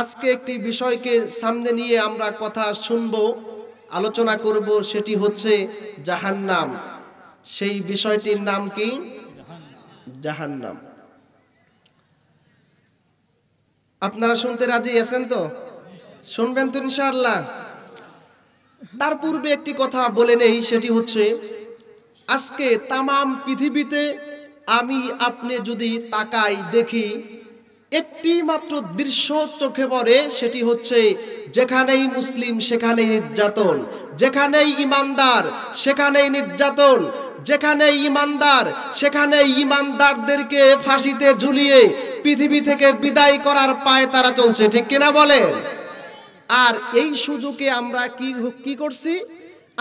আজকে একটি বিষয়কে সামনে নিয়ে আমরা কথা শুনব আলোচনা করব সেটি হচ্ছে জাহান্নাম সেই বিষয়টির নাম কি জাহান্নাম আপনারা শুনতে রাজি আছেন তো শুনবেন তো ইনশাআল্লাহ তার পূর্বে একটি কথা বলে নেই সেটি হচ্ছে আজকে তাম পৃথিবীতে আমি আপনি যদি তাকাই দেখি একটি মাত্র দৃশ্য চোখে পড়ে সেটি হচ্ছে যেখানেই মুসলিম সেখানেই নির্যাতন যেখানেই ইমানদার সেখানেই নির্যাতন যেখানে ইমানদার সেখানে ইমানদারদেরকে ফাঁসিতে ঝুলিয়ে পৃথিবী থেকে বিদায় করার পায়ে তারা চলছে ঠিক কিনা বলেন আর এই সুযোগে আমরা কি কি করছি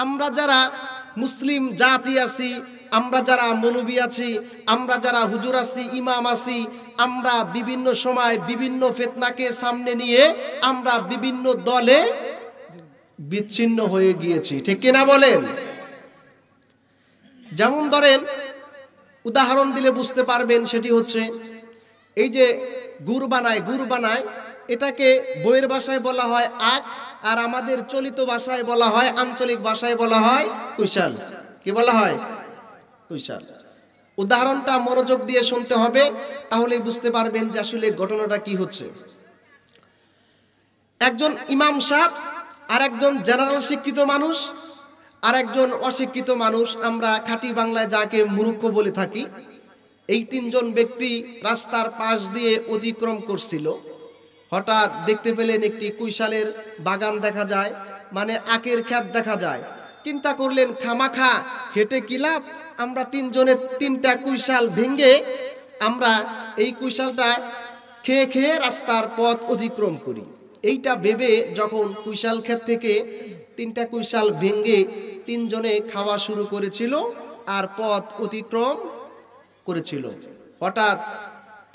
আমরা যারা মুসলিম জাতি আছি আমরা যারা মনুবি আছি আমরা যারা হুজুর আছি ইমাম আছি আমরা বিভিন্ন সময় বিভিন্ন ফেতনাকে সামনে নিয়ে আমরা বিভিন্ন দলে বিচ্ছিন্ন হয়ে গিয়েছি ঠিক কিনা বলেন যেমন ধরেন উদাহরণ দিলে বুঝতে পারবেন সেটি হচ্ছে এই যে গুড় বানায় গুড় বানায় এটাকে বইয়ের ভাষায় বলা হয় আক আর আমাদের চলিত ভাষায় বলা হয় আঞ্চলিক ভাষায় বলা হয় কুশাল কি বলা হয় কুশাল উদাহরণটা মনোযোগ দিয়ে শুনতে হবে তাহলে বুঝতে পারবেন যে আসলে ঘটনাটা কি হচ্ছে একজন ইমাম সাহ আর একজন জেনারেল শিক্ষিত মানুষ আর একজন অশিক্ষিত মানুষ আমরা খাঁটি বাংলায় যাকে মূর্খ বলে থাকি এই তিনজন ব্যক্তি রাস্তার পাশ দিয়ে অতিক্রম করছিল হঠাৎ দেখতে পেলেন একটি কুইশালের বাগান দেখা যায় মানে আকের খ্যাত দেখা যায় চিন্তা করলেন খামাখা হেঁটে কি লাভ আমরা তিনজনে তিনটা কুইশাল ভেঙে আমরা এই কুইশালটা খেয়ে খেয়ে রাস্তার পথ অতিক্রম করি এইটা ভেবে যখন কুইশাল ক্ষেত থেকে তিনটা কুইশাল ভেঙে তিনজনে খাওয়া শুরু করেছিল আর পথ অতিক্রম করেছিল হঠাৎ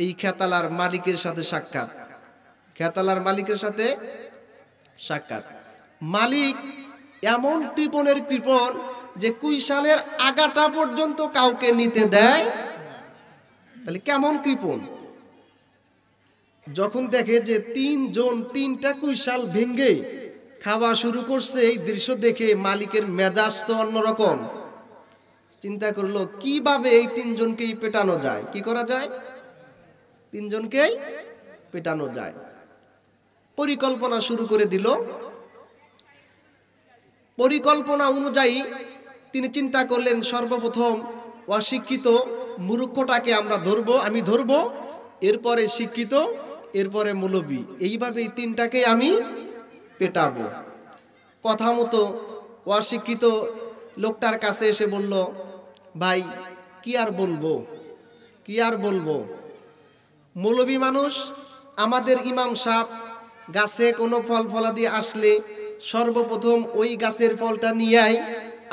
এই খেতালার মালিকের সাথে সাক্ষাৎ খেতালার মালিকের সাথে সাক্ষাৎ মালিক এমন কৃপণের কৃপণ যে কুইশালের আগাটা পর্যন্ত কাউকে নিতে দেয় তাহলে কেমন কৃপন যখন দেখে যে তিনজন তিনটা কুইশাল ভেঙ্গে খাওয়া শুরু করছে এই দৃশ্য দেখে মালিকের মেজাজ তো অন্যরকম চিন্তা করলো কিভাবে এই তিনজনকেই পেটানো যায় কি করা যায় তিনজনকেই পেটানো যায় পরিকল্পনা শুরু করে দিল পরিকল্পনা অনুযায়ী তিনি চিন্তা করলেন সর্বপ্রথম অশিক্ষিত মূর্খটাকে আমরা ধরব আমি ধরব এরপরে শিক্ষিত এরপরে মূলবী এইভাবে এই তিনটাকে আমি পেটাব কথা মতো অশিক্ষিত লোকটার কাছে এসে বলল ভাই কি আর বলবো কি আর বলবো মৌলবী মানুষ আমাদের ইমাম সাপ গাছে কোনো ফল ফলাদি আসলে সর্বপ্রথম ওই গাছের ফলটা নিয়াই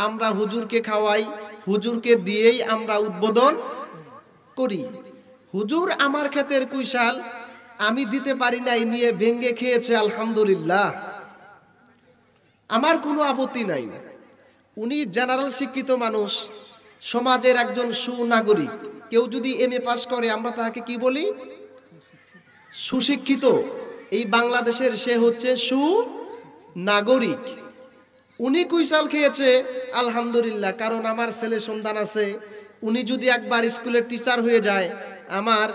আমরা হুজুরকে খাওয়াই হুজুরকে দিয়েই আমরা উদ্বোধন করি হুজুর আমার ক্ষেতের কুইশাল আমি দিতে পারি নাই নিয়ে ভেঙ্গে খেয়েছে আলহামদুলিল্লাহ আমার কোনো আপত্তি নাই উনি জেনারেল শিক্ষিত মানুষ সমাজের একজন সুনাগরিক কেউ যদি এম এ পাশ করে আমরা তাকে কি বলি সুশিক্ষিত এই বাংলাদেশের সে হচ্ছে সু নাগরিক উনি কুইশাল খেয়েছে আলহামদুলিল্লাহ কারণ আমার ছেলে সন্তান আছে উনি যদি একবার স্কুলের টিচার হয়ে যায় আমার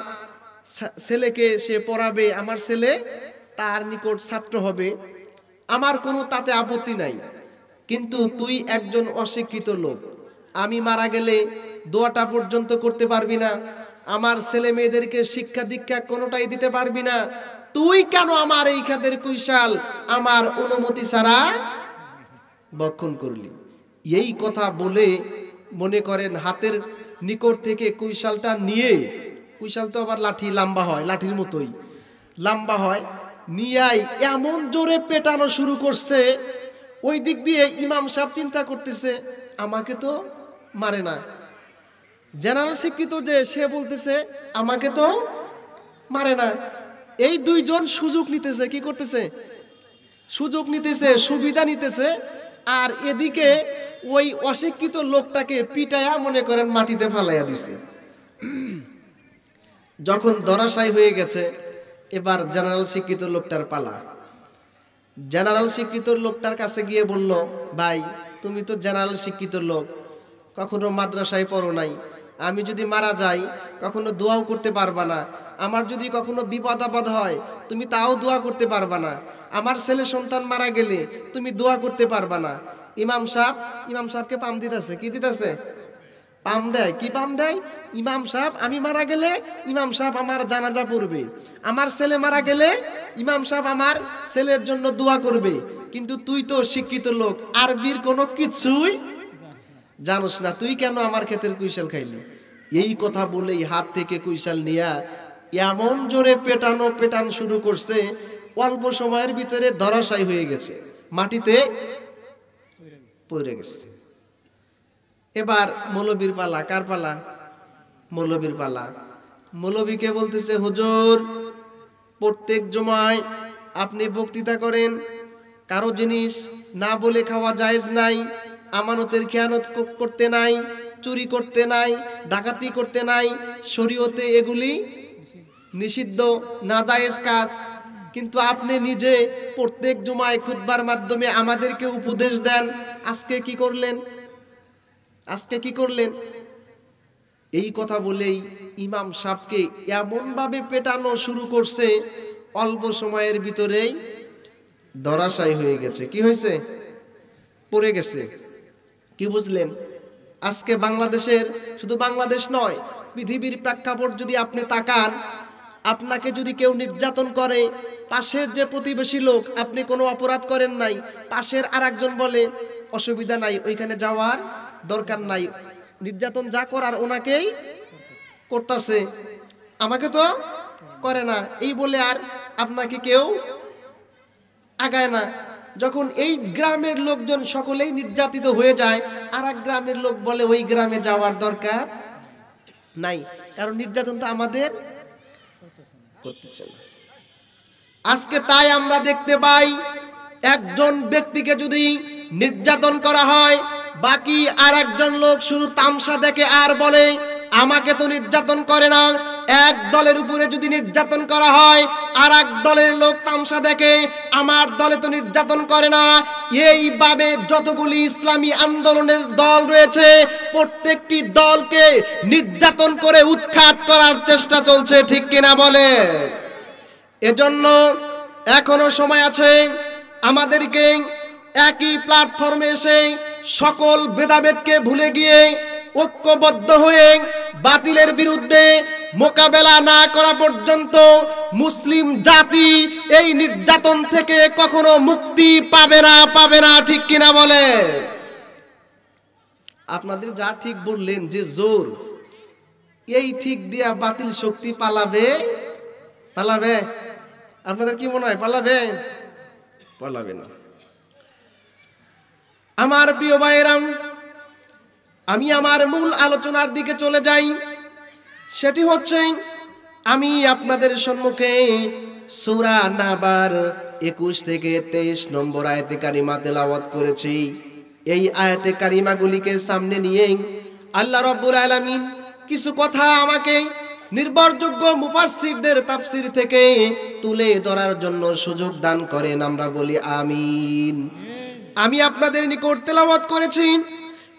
ছেলেকে সে পড়াবে আমার ছেলে তার নিকট ছাত্র হবে আমার কোনো তাতে আপত্তি নাই কিন্তু তুই একজন অশিক্ষিত লোক আমি মারা গেলে দোয়াটা পর্যন্ত করতে পারবি না আমার ছেলে মেয়েদেরকে শিক্ষা দীক্ষা কোনোটাই দিতে পারবি না তুই কেন আমার এই খাতের কৈশাল আমার অনুমতি ছাড়া বক্ষণ করলি এই কথা বলে মনে করেন হাতের নিকট থেকে কুইশালটা নিয়ে কুইশাল তো আবার লাঠি লম্বা হয় লাঠির মতোই লম্বা হয় নিয়াই এমন জোরে পেটানো শুরু করছে ওই দিক দিয়ে ইমাম সাহেব চিন্তা করতেছে আমাকে তো মারে না জেনারেল শিক্ষিত যে সে বলতেছে আমাকে তো মারে না এই দুইজন সুযোগ নিতেছে কি করতেছে সুযোগ নিতেছে সুবিধা নিতেছে আর এদিকে ওই অশিক্ষিত লোকটাকে পিটায়া মনে করেন মাটিতে ফালাইয়া দিছে যখন ধরাশায় হয়ে গেছে এবার জেনারেল শিক্ষিত লোকটার পালা জেনারেল শিক্ষিত লোকটার কাছে গিয়ে বলল ভাই তুমি তো জেনারেল শিক্ষিত লোক কখনো মাদ্রাসায় পড়ো নাই আমি যদি মারা যাই কখনো দোয়াও করতে পারবা না আমার যদি কখনো বিপদ আপদ হয় তুমি তাও দোয়া করতে পারবা না আমার ছেলে সন্তান মারা গেলে তুমি দোয়া করতে পারবা না ইমাম সাহ ইমাম সাহকে পাম দিতেছে কি দিতেছে পাম দেয় কি পাম দেয় ইমাম সাহ আমি মারা গেলে ইমাম সাহ আমার জানাজা পড়বে আমার ছেলে মারা গেলে ইমাম সাহ আমার ছেলের জন্য দোয়া করবে কিন্তু তুই তো শিক্ষিত লোক আরবির কোনো কিছুই জানোস না তুই কেন আমার ক্ষেত্রে কুইশাল খাইলি এই কথা বলেই হাত থেকে কুইশাল নিয়া এমন জোরে পেটানো পেটান শুরু করছে অল্প সময়ের ভিতরে ধরাশাই হয়ে গেছে মাটিতে পড়ে গেছে এবার মৌলবীর পালা কার পালা মৌলবীর পালা মৌলবীকে বলতেছে হুজুর প্রত্যেক জমায় আপনি বক্তৃতা করেন কারো জিনিস না বলে খাওয়া জায়েজ নাই আমানতের খেয়ানত করতে নাই চুরি করতে নাই ডাকাতি করতে নাই শরীয়তে এগুলি নিষিদ্ধ নাজায়েজ কাজ কিন্তু আপনি নিজে প্রত্যেক জুমায় খুদবার মাধ্যমে আমাদেরকে উপদেশ দেন আজকে কি করলেন আজকে কি করলেন এই কথা বলেই ইমাম সাহকে এমনভাবে পেটানো শুরু করছে অল্প সময়ের ভিতরেই ধরাশায়ী হয়ে গেছে কি হয়েছে পড়ে গেছে কি বুঝলেন আজকে বাংলাদেশের শুধু বাংলাদেশ নয় পৃথিবীর প্রেক্ষাপট যদি আপনি তাকান আপনাকে যদি কেউ নির্যাতন করে পাশের যে প্রতিবেশী লোক আপনি কোনো অপরাধ করেন নাই পাশের আর একজন বলে অসুবিধা নাই ওইখানে যাওয়ার দরকার নাই নির্যাতন যা করার ওনাকেই করতেছে আমাকে তো করে না এই বলে আর আপনাকে কেউ আগায় না যখন এই গ্রামের লোকজন সকলেই নির্যাতিত হয়ে যায় আর গ্রামের লোক বলে ওই গ্রামে যাওয়ার দরকার নাই কারণ নির্যাতন তো আমাদের করতেছে না আজকে তাই আমরা দেখতে পাই একজন ব্যক্তিকে যদি নির্যাতন করা হয় বাকি আর একজন লোক শুধু তামসা দেখে আর বলে আমাকে তো নির্যাতন করে না এক দলের উপরে যদি নির্যাতন করা হয় আর এক দলের লোক তামসা দেখে আমার দলে তো নির্যাতন করে না এইভাবে যতগুলি ইসলামী আন্দোলনের দল রয়েছে প্রত্যেকটি দলকে নির্যাতন করে উৎখাত করার চেষ্টা চলছে ঠিক কিনা বলে এজন্য এখনো সময় আছে আমাদেরকে একই প্ল্যাটফর্মে এসে সকল ভেদাভেদকে ভুলে গিয়ে ঐক্যবদ্ধ হয়ে বাতিলের বিরুদ্ধে মোকাবেলা না করা পর্যন্ত মুসলিম জাতি এই নির্যাতন থেকে কখনো মুক্তি পাবে না পাবে না ঠিক কিনা বলে আপনাদের যা ঠিক বললেন যে জোর এই ঠিক দিয়া বাতিল শক্তি পালাবে পালাবে আপনাদের কি মনে হয় পালাবে পালাবে না আমার প্রিয় ভাইরাম আমি আমার মূল আলোচনার দিকে চলে যাই সেটি হচ্ছে আমি আপনাদের সম্মুখে সুরা নাবার একুশ থেকে তেইশ নম্বর আয়তে কারিমা তেলাওয়াত করেছি এই আয়াতে কারিমাগুলিকে সামনে নিয়ে আল্লাহ রব্বুল আলমিন কিছু কথা আমাকে নির্ভরযোগ্য মুফাসিরদের তাফসির থেকে তুলে ধরার জন্য সুযোগ দান করেন আমরা বলি আমিন আমি আপনাদের নিকট তেলাওয়াত করেছি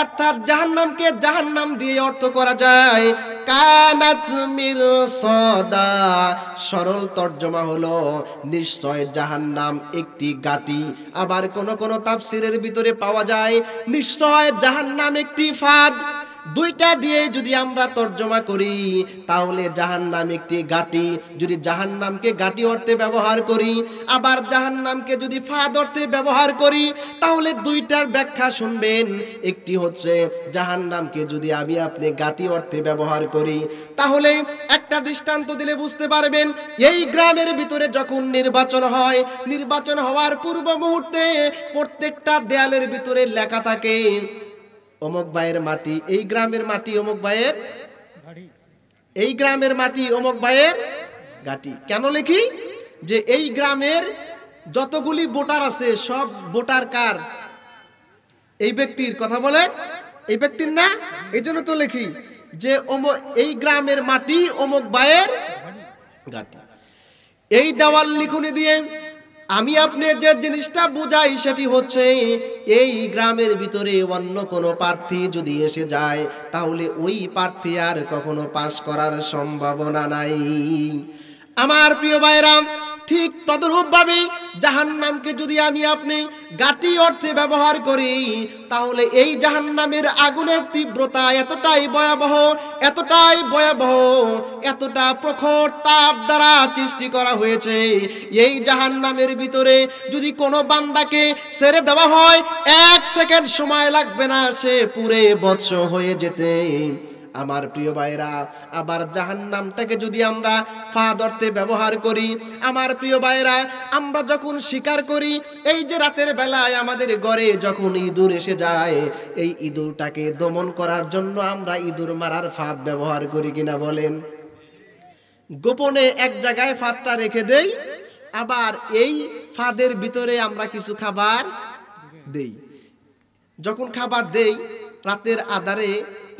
অর্থাৎ জাহান্নামকে জাহান্নাম দিয়ে অর্থ করা যায় কানাজমির সদা সরল তর্জমা হলো নিশ্চয় জাহান্নাম একটি গাটি আবার কোন কোন তাফসিরের ভিতরে পাওয়া যায় নিশ্চয় জাহান্নাম একটি ফাঁদ দুইটা দিয়ে যদি আমরা তর্জমা করি তাহলে জাহান নাম একটি গাটি যদি জাহান নামকে গাটি অর্থে ব্যবহার করি আবার জাহান নামকে যদি ফাঁদ অর্থে ব্যবহার করি তাহলে দুইটার ব্যাখ্যা শুনবেন একটি হচ্ছে জাহান নামকে যদি আমি আপনি গাটি অর্থে ব্যবহার করি তাহলে একটা দৃষ্টান্ত দিলে বুঝতে পারবেন এই গ্রামের ভিতরে যখন নির্বাচন হয় নির্বাচন হওয়ার পূর্ব মুহূর্তে প্রত্যেকটা দেয়ালের ভিতরে লেখা থাকে অমক ভাইয়ের মাটি এই গ্রামের মাটি অমক ভাইয়ের এই গ্রামের মাটি অমক ভাইয়ের গাটি কেন লেখি যে এই গ্রামের যতগুলি ভোটার আছে সব ভোটার কার এই ব্যক্তির কথা বলেন এই ব্যক্তির না এই জন্য তো লেখি যে এই গ্রামের মাটি অমক বায়ের গাটি এই দেওয়াল লিখুনি দিয়ে আমি আপনি যে জিনিসটা বুঝাই সেটি হচ্ছে এই গ্রামের ভিতরে অন্য কোনো প্রার্থী যদি এসে যায় তাহলে ওই প্রার্থী আর কখনো পাশ করার সম্ভাবনা নাই আমার প্রিয় ভাইরাম ঠিক তদরূপভাবে জাহান নামকে যদি আমি আপনি গাটি অর্থে ব্যবহার করি তাহলে এই জাহান নামের আগুনের তীব্রতা এতটাই ভয়াবহ এতটাই ভয়াবহ এতটা প্রখর তাপ দ্বারা সৃষ্টি করা হয়েছে এই জাহান নামের ভিতরে যদি কোনো বান্দাকে সেরে দেওয়া হয় এক সেকেন্ড সময় লাগবে না সে পুরে বৎস হয়ে যেতে আমার প্রিয় ভাইরা আবার জাহান নামটাকে যদি আমরা ফা ধরতে ব্যবহার করি আমার প্রিয় ভাইরা আমরা যখন শিকার করি এই যে রাতের বেলায় আমাদের ঘরে যখন ইঁদুর এসে যায় এই ইঁদুরটাকে দমন করার জন্য আমরা ইঁদুর মারার ফাঁদ ব্যবহার করি কিনা বলেন গোপনে এক জায়গায় ফাঁদটা রেখে দেই আবার এই ফাঁদের ভিতরে আমরা কিছু খাবার দেই যখন খাবার দেই রাতের আধারে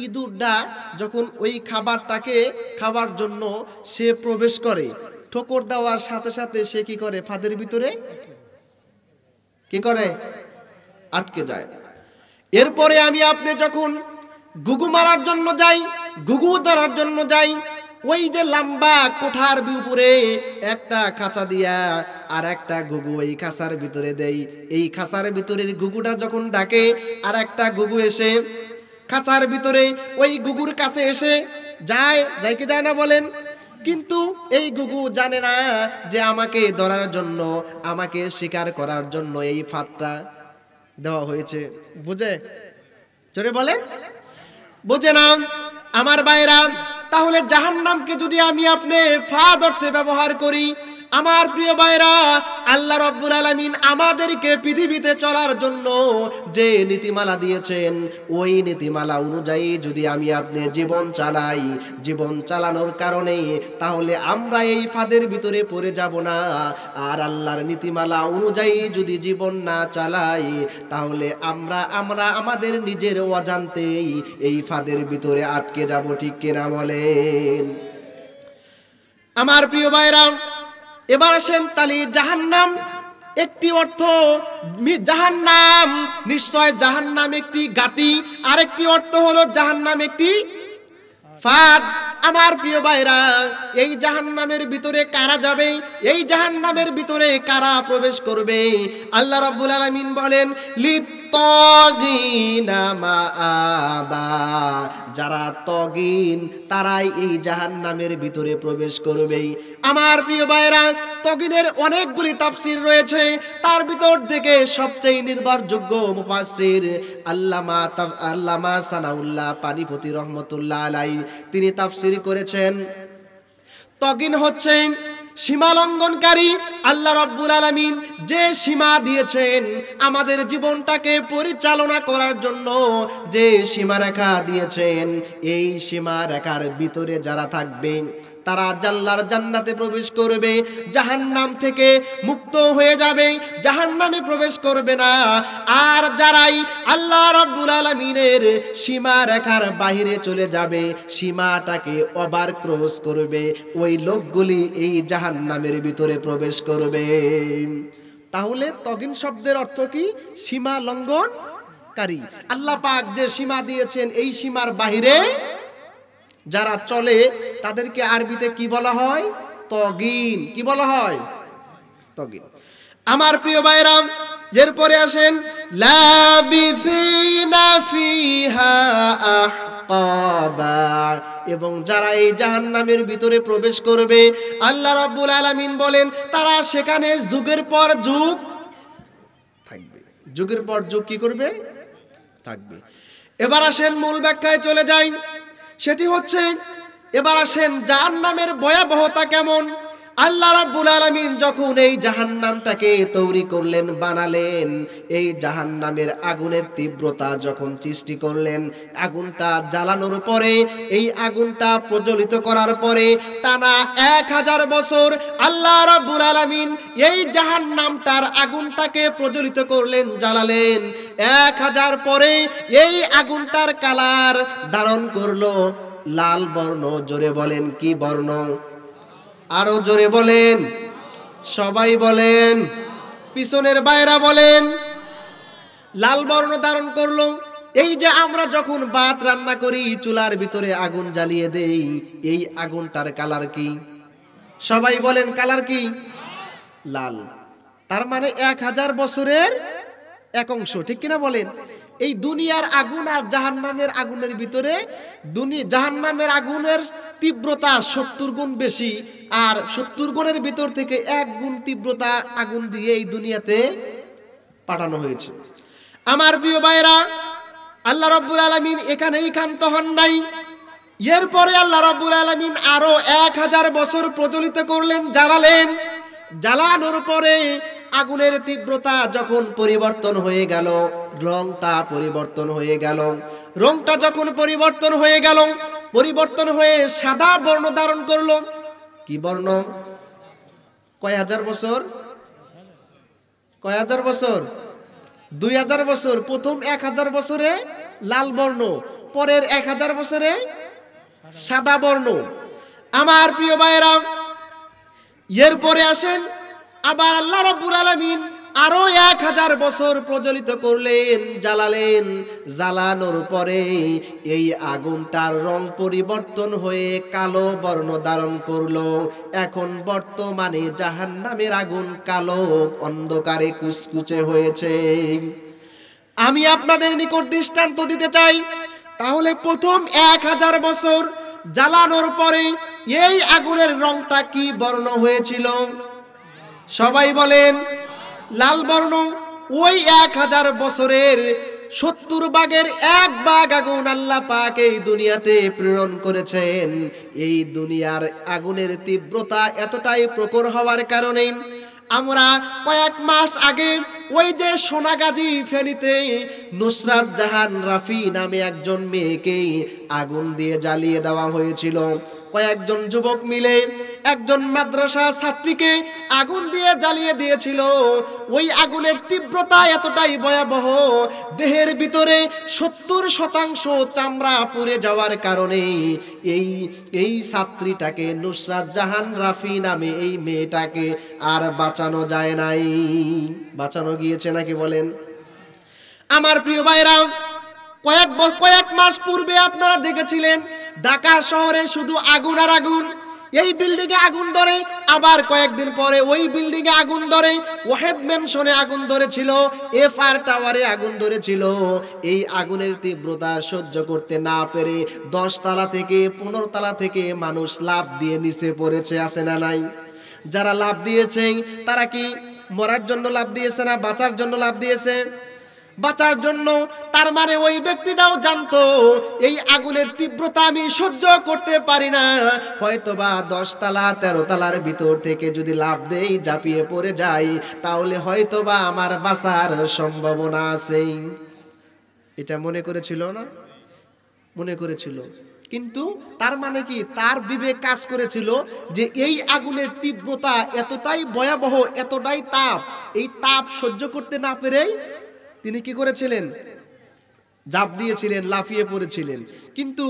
ইঁদুরটা যখন ওই খাবারটাকে খাওয়ার জন্য সে প্রবেশ করে ঠোকর দেওয়ার সাথে সাথে সে কি করে ফাঁদের ভিতরে কি করে আটকে যায় এরপরে আমি আপনি যখন গুগু মারার জন্য যাই গুগু ধরার জন্য যাই ওই যে লম্বা কোঠার উপরে একটা খাঁচা দিয়া আর একটা গুগু এই খাসার ভিতরে দেই এই খাসার ভিতরে গুগুটা যখন ডাকে আর একটা গুগু এসে খাসার ভিতরে ওই গুগুর কাছে এসে যায় যাই কি যায় না বলেন কিন্তু এই গুগু জানে না যে আমাকে ধরার জন্য আমাকে শিকার করার জন্য এই ফাঁদটা দেওয়া হয়েছে বুঝে চলে বলেন বুঝে না আমার বাইরা তাহলে জাহান্নামকে যদি আমি আপনি ফাঁদ অর্থে ব্যবহার করি আমার প্রিয় ভাইরা আল্লাহ রব্বুল আলমিন আমাদেরকে পৃথিবীতে চলার জন্য যে নীতিমালা দিয়েছেন ওই নীতিমালা অনুযায়ী যদি আমি আপনি জীবন চালাই জীবন চালানোর কারণে তাহলে আমরা এই ফাঁদের ভিতরে পড়ে যাব না আর আল্লাহর নীতিমালা অনুযায়ী যদি জীবন না চালাই তাহলে আমরা আমরা আমাদের নিজের অজান্তেই এই ফাঁদের ভিতরে আটকে যাব ঠিক কিনা বলেন আমার প্রিয় ভাইরাম এবার আসেন জাহান জাহান্নাম একটি অর্থ জাহান্নাম নিশ্চয় জাহান্নাম একটি গাটি আরেকটি অর্থ হলো জাহান্নাম একটি ফাদ আমার প্রিয় ভাইরা এই জাহান্নামের ভিতরে কারা যাবে এই জাহান্নামের ভিতরে কারা প্রবেশ করবে আল্লাহ রব্বুল আলমিন বলেন লিত তগিন যারা তগিন তারাই এই জাহান নামের ভিতরে প্রবেশ করবেই আমার প্রিয় ভাইরা তগিনের অনেকগুলি তাফসির রয়েছে তার ভিতর থেকে সবচেয়ে নির্ভরযোগ্য মুফাসির আল্লামা আল্লামা সানাউল্লাহ পানিপতি রহমতুল্লাহ আলাই তিনি তাফসির করেছেন তগিন হচ্ছেন সীমা লঙ্ঘনকারী আল্লাহ রব্বুল আলমিন যে সীমা দিয়েছেন আমাদের জীবনটাকে পরিচালনা করার জন্য যে সীমারেখা দিয়েছেন এই সীমারেখার ভিতরে যারা থাকবেন তারা জাল্লার জান্নাতে প্রবেশ করবে জাহান্নাম থেকে মুক্ত হয়ে যাবে জাহান্নামে প্রবেশ করবে না আর যারাই আল্লাহ রব্বুল আলমিনের সীমা রেখার বাহিরে চলে যাবে সীমাটাকে ওভার ক্রস করবে ওই লোকগুলি এই জাহান্নামের ভিতরে প্রবেশ করবে তাহলে তগিন শব্দের অর্থ কি সীমা লঙ্ঘনকারী আল্লাহ পাক যে সীমা দিয়েছেন এই সীমার বাহিরে যারা চলে তাদেরকে আরবিতে কি বলা হয় তগিন কি বলা হয় তগিন আমার প্রিয় ভাইরাম এরপরে আসেন এবং যারা এই জাহান্নামের ভিতরে প্রবেশ করবে আল্লাহ রাব্বুল আলামিন বলেন তারা সেখানে যুগের পর যুগ থাকবে যুগের পর যুগ কি করবে থাকবে এবার আসেন মূল ব্যাখ্যায় চলে যাই সেটি হচ্ছে এবার আসেন যার নামের ভয়াবহতা কেমন আল্লাহ রাব্বুল আলামিন যখন এই জাহান্নামটাকে তৈরি করলেন বানালেন এই জাহান্নামের আগুনের তীব্রতা যখন সৃষ্টি করলেন আগুনটা জ্বালানোর পরে এই আগুনটা প্রজ্বলিত করার পরে টানা এক হাজার বছর আল্লাহ রাব্বুল আলামিন এই জাহান্নামটার আগুনটাকে প্রজ্বলিত করলেন জ্বালালেন এক হাজার পরে এই আগুনটার কালার ধারণ করলো লাল বর্ণ জোরে বলেন কি বর্ণ আরও জোরে বলেন সবাই বলেন পিছনের বাইরা বলেন লাল বর্ণ ধারণ করলো এই যে আমরা যখন ভাত রান্না করি চুলার ভিতরে আগুন জ্বালিয়ে দেই এই আগুনটার কালার কি সবাই বলেন কালার কি লাল তার মানে এক হাজার বছরের এক অংশ ঠিক কিনা বলেন এই দুনিয়ার আগুন আর জাহান নামের আগুনের ভিতরে জাহান নামের আগুনের তীব্রতা সত্তর গুণ বেশি আর সত্তর গুণের ভিতর থেকে এক গুণ তীব্রতা আগুন দিয়ে এই দুনিয়াতে পাঠানো হয়েছে আমার প্রিয় ভাইরা আল্লাহ রব্বুল আলমিন এখানেই ক্ষান্ত হন নাই এরপরে আল্লাহ রব্বুল আলমিন আরো এক হাজার বছর প্রচলিত করলেন জ্বালালেন জ্বালানোর পরে আগুনের তীব্রতা যখন পরিবর্তন হয়ে গেল রংটা পরিবর্তন হয়ে গেল রংটা যখন পরিবর্তন হয়ে গেল পরিবর্তন হয়ে সাদা বর্ণ ধারণ করলো কি বর্ণ কয় হাজার বছর কয় হাজার বছর দুই হাজার বছর প্রথম এক হাজার বছরে লাল বর্ণ পরের এক হাজার বছরে সাদা বর্ণ আমার প্রিয় ভাইরা এরপরে আসেন আবার আল্লাহ রব্বুল আলমিন আরো এক হাজার বছর প্রজ্বলিত করলেন জ্বালালেন জ্বালানোর পরে এই আগুনটার রং পরিবর্তন হয়ে কালো বর্ণ ধারণ করলো এখন বর্তমানে জাহান নামের আগুন কালো অন্ধকারে কুচকুচে হয়েছে আমি আপনাদের নিকট দৃষ্টান্ত দিতে চাই তাহলে প্রথম এক হাজার বছর জ্বালানোর পরে এই আগুনের রংটা কি বর্ণ হয়েছিল সবাই বলেন লাল বর্ণ ওই এক হাজার বছরের সত্তর বাঘের এক বাঘ আগুন আল্লাহ পাক এই দুনিয়াতে প্রেরণ করেছেন এই দুনিয়ার আগুনের তীব্রতা এতটাই প্রকর হওয়ার কারণে আমরা কয়েক মাস আগে ওই যে সোনাগাজী ফেরিতে নুসরাত জাহান রাফি নামে একজন মেয়েকে আগুন দিয়ে জ্বালিয়ে দেওয়া হয়েছিল কয়েকজন যুবক মিলে একজন মাদ্রাসা ছাত্রীকে আগুন দিয়ে জ্বালিয়ে দিয়েছিল ওই আগুনের তীব্রতা এতটাই ভয়াবহ দেহের ভিতরে সত্তর শতাংশ চামড়া পুড়ে যাওয়ার কারণে এই এই ছাত্রীটাকে নুসরাত জাহান রাফি নামে এই মেয়েটাকে আর বাঁচানো যায় নাই বাঁচানো গিয়েছে নাকি বলেন আমার প্রিয় ভাইরাম কয়েক কয়েক মাস পূর্বে আপনারা দেখেছিলেন ঢাকা শহরে শুধু আগুন আর আগুন এই বিল্ডিং এ আগুন ধরে আবার কয়েকদিন পরে ওই বিল্ডিং এ আগুন ধরে ওয়াহেদ মেনশনে আগুন ধরেছিল এফ আর টাওয়ারে আগুন ধরেছিল এই আগুনের তীব্রতা সহ্য করতে না পেরে দশ তালা থেকে পনেরো তালা থেকে মানুষ লাভ দিয়ে নিচে পড়েছে আছে না নাই যারা লাভ দিয়েছে তারা কি মরার জন্য লাভ দিয়েছে না বাঁচার জন্য লাভ দিয়েছে বাঁচার জন্য তার মানে ওই ব্যক্তিটাও জানতো এই আগুনের তীব্রতা আমি সহ্য করতে পারি না হয়তোবা দশতলা তেরোতলার ভিতর থেকে যদি লাভ দেই জাপিয়ে পড়ে যাই তাহলে হয়তোবা আমার বাঁচার সম্ভাবনা আছেই এটা মনে করেছিল না মনে করেছিল কিন্তু তার মানে কি তার বিবেক কাজ করেছিল যে এই আগুনের তীব্রতা এতটাই ভয়াবহ এতটাই তাপ এই তাপ সহ্য করতে না পেরেই তিনি কি করেছিলেন জাপ দিয়েছিলেন লাফিয়ে পড়েছিলেন কিন্তু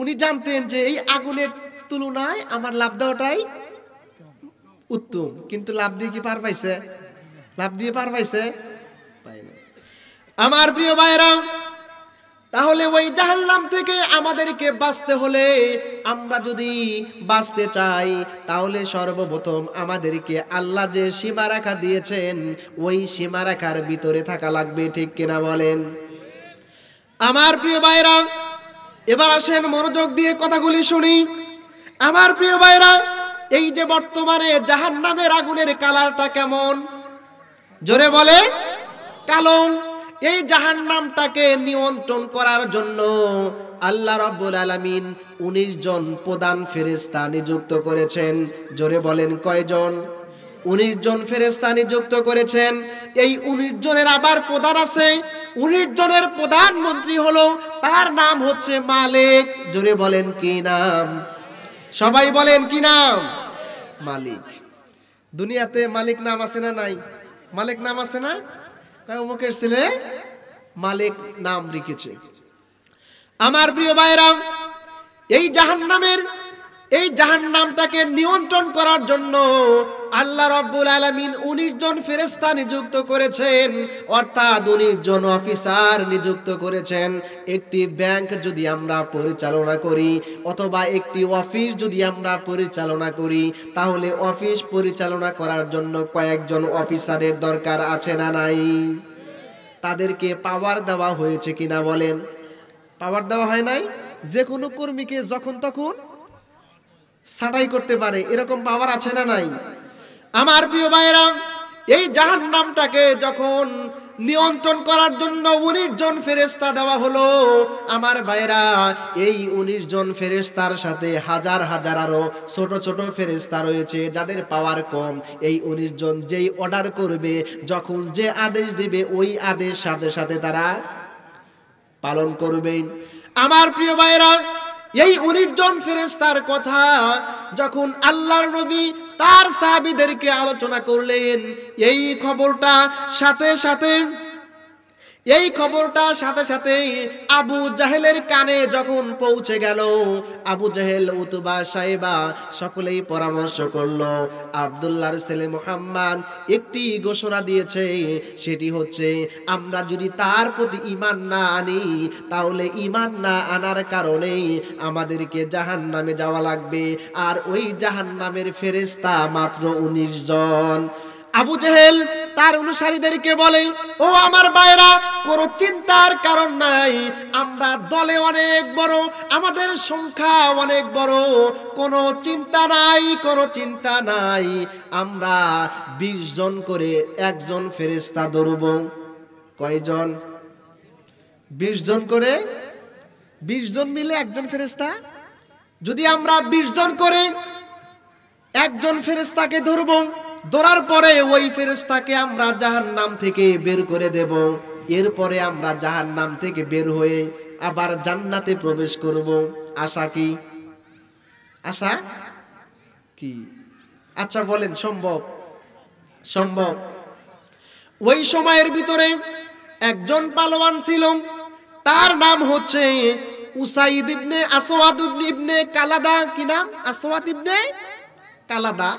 উনি জানতেন যে এই আগুনের তুলনায় আমার লাভ দেওয়াটাই উত্তম কিন্তু লাভ দিয়ে কি পার পাইছে লাভ দিয়ে পার পাইছে আমার প্রিয় ভাইরাম তাহলে ওই জাহান্নাম থেকে আমাদেরকে বাঁচতে হলে আমরা যদি বাঁচতে চাই তাহলে সর্বপ্রথম আমাদেরকে আল্লাহ যে সীমারেখা দিয়েছেন ওই সীমারেখার ভিতরে থাকা লাগবে ঠিক কিনা বলেন আমার প্রিয় ভাইরা এবার আসেন মনোযোগ দিয়ে কথাগুলি শুনি আমার প্রিয় ভাইরা এই যে বর্তমানে জাহান্নামের আগুনের কালারটা কেমন জোরে বলে কালো এই জাহান নামটাকে নিয়ন্ত্রণ করার জন্য আল্লাহ রব্বুল আলমিন উনিশ জন প্রধান ফেরেস্তা নিযুক্ত করেছেন জোরে বলেন কয়জন উনিশ জন ফেরেস্তা নিযুক্ত করেছেন এই উনিশ জনের আবার প্রধান আছে উনিশ জনের প্রধানমন্ত্রী হলো তার নাম হচ্ছে মালিক জোরে বলেন কি নাম সবাই বলেন কি নাম মালিক দুনিয়াতে মালিক নাম আছে না নাই মালিক নাম আছে না অমুকের ছেলে মালিক নাম রেখেছে আমার প্রিয় ভাইরাম এই জাহান্নামের এই জাহান নামটাকে নিয়ন্ত্রণ করার জন্য আল্লাহ রব্বুল আলমিন উনিশ জন ফেরেস্তা নিযুক্ত করেছেন অর্থাৎ উনিশ জন অফিসার নিযুক্ত করেছেন একটি ব্যাংক যদি আমরা পরিচালনা করি অথবা একটি অফিস যদি আমরা পরিচালনা করি তাহলে অফিস পরিচালনা করার জন্য কয়েকজন অফিসারের দরকার আছে না নাই তাদেরকে পাওয়ার দেওয়া হয়েছে কিনা বলেন পাওয়ার দেওয়া হয় নাই যে কোনো কর্মীকে যখন তখন ছাটাই করতে পারে এরকম পাওয়ার আছে না নাই আমার প্রিয় ভাইরা এই জাহান নামটাকে যখন নিয়ন্ত্রণ করার জন্য উনিশ জন ফেরেস্তা দেওয়া হলো আমার ভাইরা এই উনিশ জন ফেরেস্তার সাথে হাজার হাজার আরো ছোট ছোট ফেরেস্তা রয়েছে যাদের পাওয়ার কম এই উনিশ জন যেই অর্ডার করবে যখন যে আদেশ দিবে ওই আদেশ সাথে সাথে তারা পালন করবে আমার প্রিয় ভাইরা এই উনিশ জন ফেরেস্তার কথা যখন আল্লাহর নবী তার সাহাবিদেরকে আলোচনা করলেন এই খবরটা সাথে সাথে এই খবরটা সাথে সাথে আবু জাহেলের কানে যখন পৌঁছে গেল আবু জাহেল উতুবা সাহেবা সকলেই পরামর্শ করল আবদুল্লার ছেলে মোহাম্মদ একটি ঘোষণা দিয়েছে সেটি হচ্ছে আমরা যদি তার প্রতি ইমান না আনি তাহলে ইমান না আনার কারণে আমাদেরকে জাহান নামে যাওয়া লাগবে আর ওই জাহান নামের ফেরেস্তা মাত্র উনিশ জন আবু জেহেল তার অনুসারীদেরকে বলে ও আমার বাইরা কোনো চিন্তার কারণ নাই আমরা দলে অনেক বড় আমাদের সংখ্যা অনেক বড় কোনো চিন্তা নাই কোনো চিন্তা নাই আমরা বিশ জন করে একজন ফেরিস্তা ধরব কয়জন বিশ জন করে বিশ জন মিলে একজন ফেরিস্তা যদি আমরা বিশ জন করে একজন ফেরেস্তাকে ধরবো ধরার পরে ওই ফেরেশতাকে আমরা জাহান নাম থেকে বের করে দেব এরপরে আমরা জাহান নাম থেকে বের হয়ে আবার জান্নাতে প্রবেশ করব আশা কি আশা কি আচ্ছা বলেন সম্ভব সম্ভব ওই সময়ের ভিতরে একজন পালোয়ান ছিল তার নাম হচ্ছে উসাইদ ইবনে আসওয়াদ ইবনে কালাদা কি নাম আসওয়াদ ইবনে কালাদা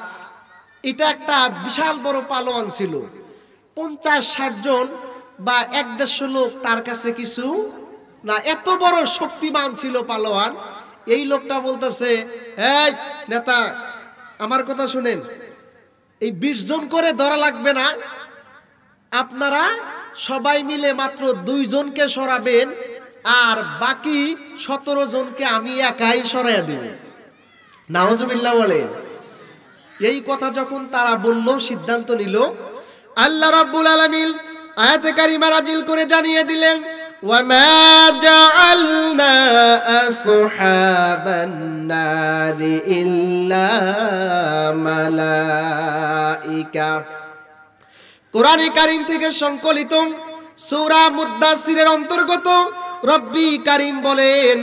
এটা একটা বিশাল বড় পালোয়ান ছিল পঞ্চাশ ষাট জন বা এক দেড়শো লোক তার কাছে কিছু না এত বড় শক্তিমান ছিল পালোয়ান এই লোকটা বলতেছে এই নেতা আমার কথা শুনেন এই বিশ জন করে ধরা লাগবে না আপনারা সবাই মিলে মাত্র দুইজনকে সরাবেন আর বাকি সতেরো জনকে আমি একাই সরাইয়া দেব নাওজবিল্লা বলেন এই কথা যখন তারা বলল সিদ্ধান্ত নিল আল্লাহ রাব্বুল আলামিন আয়াতে কারিমা নাজিল করে জানিয়ে দিলেন মা জাআলনা আসহাবান النار ইল্লা মালাইকা কোরআনে কারিম থেকে সংকলিত সূরা মুদ্দাসসিরের অন্তর্গত রব্বি কারিম বলেন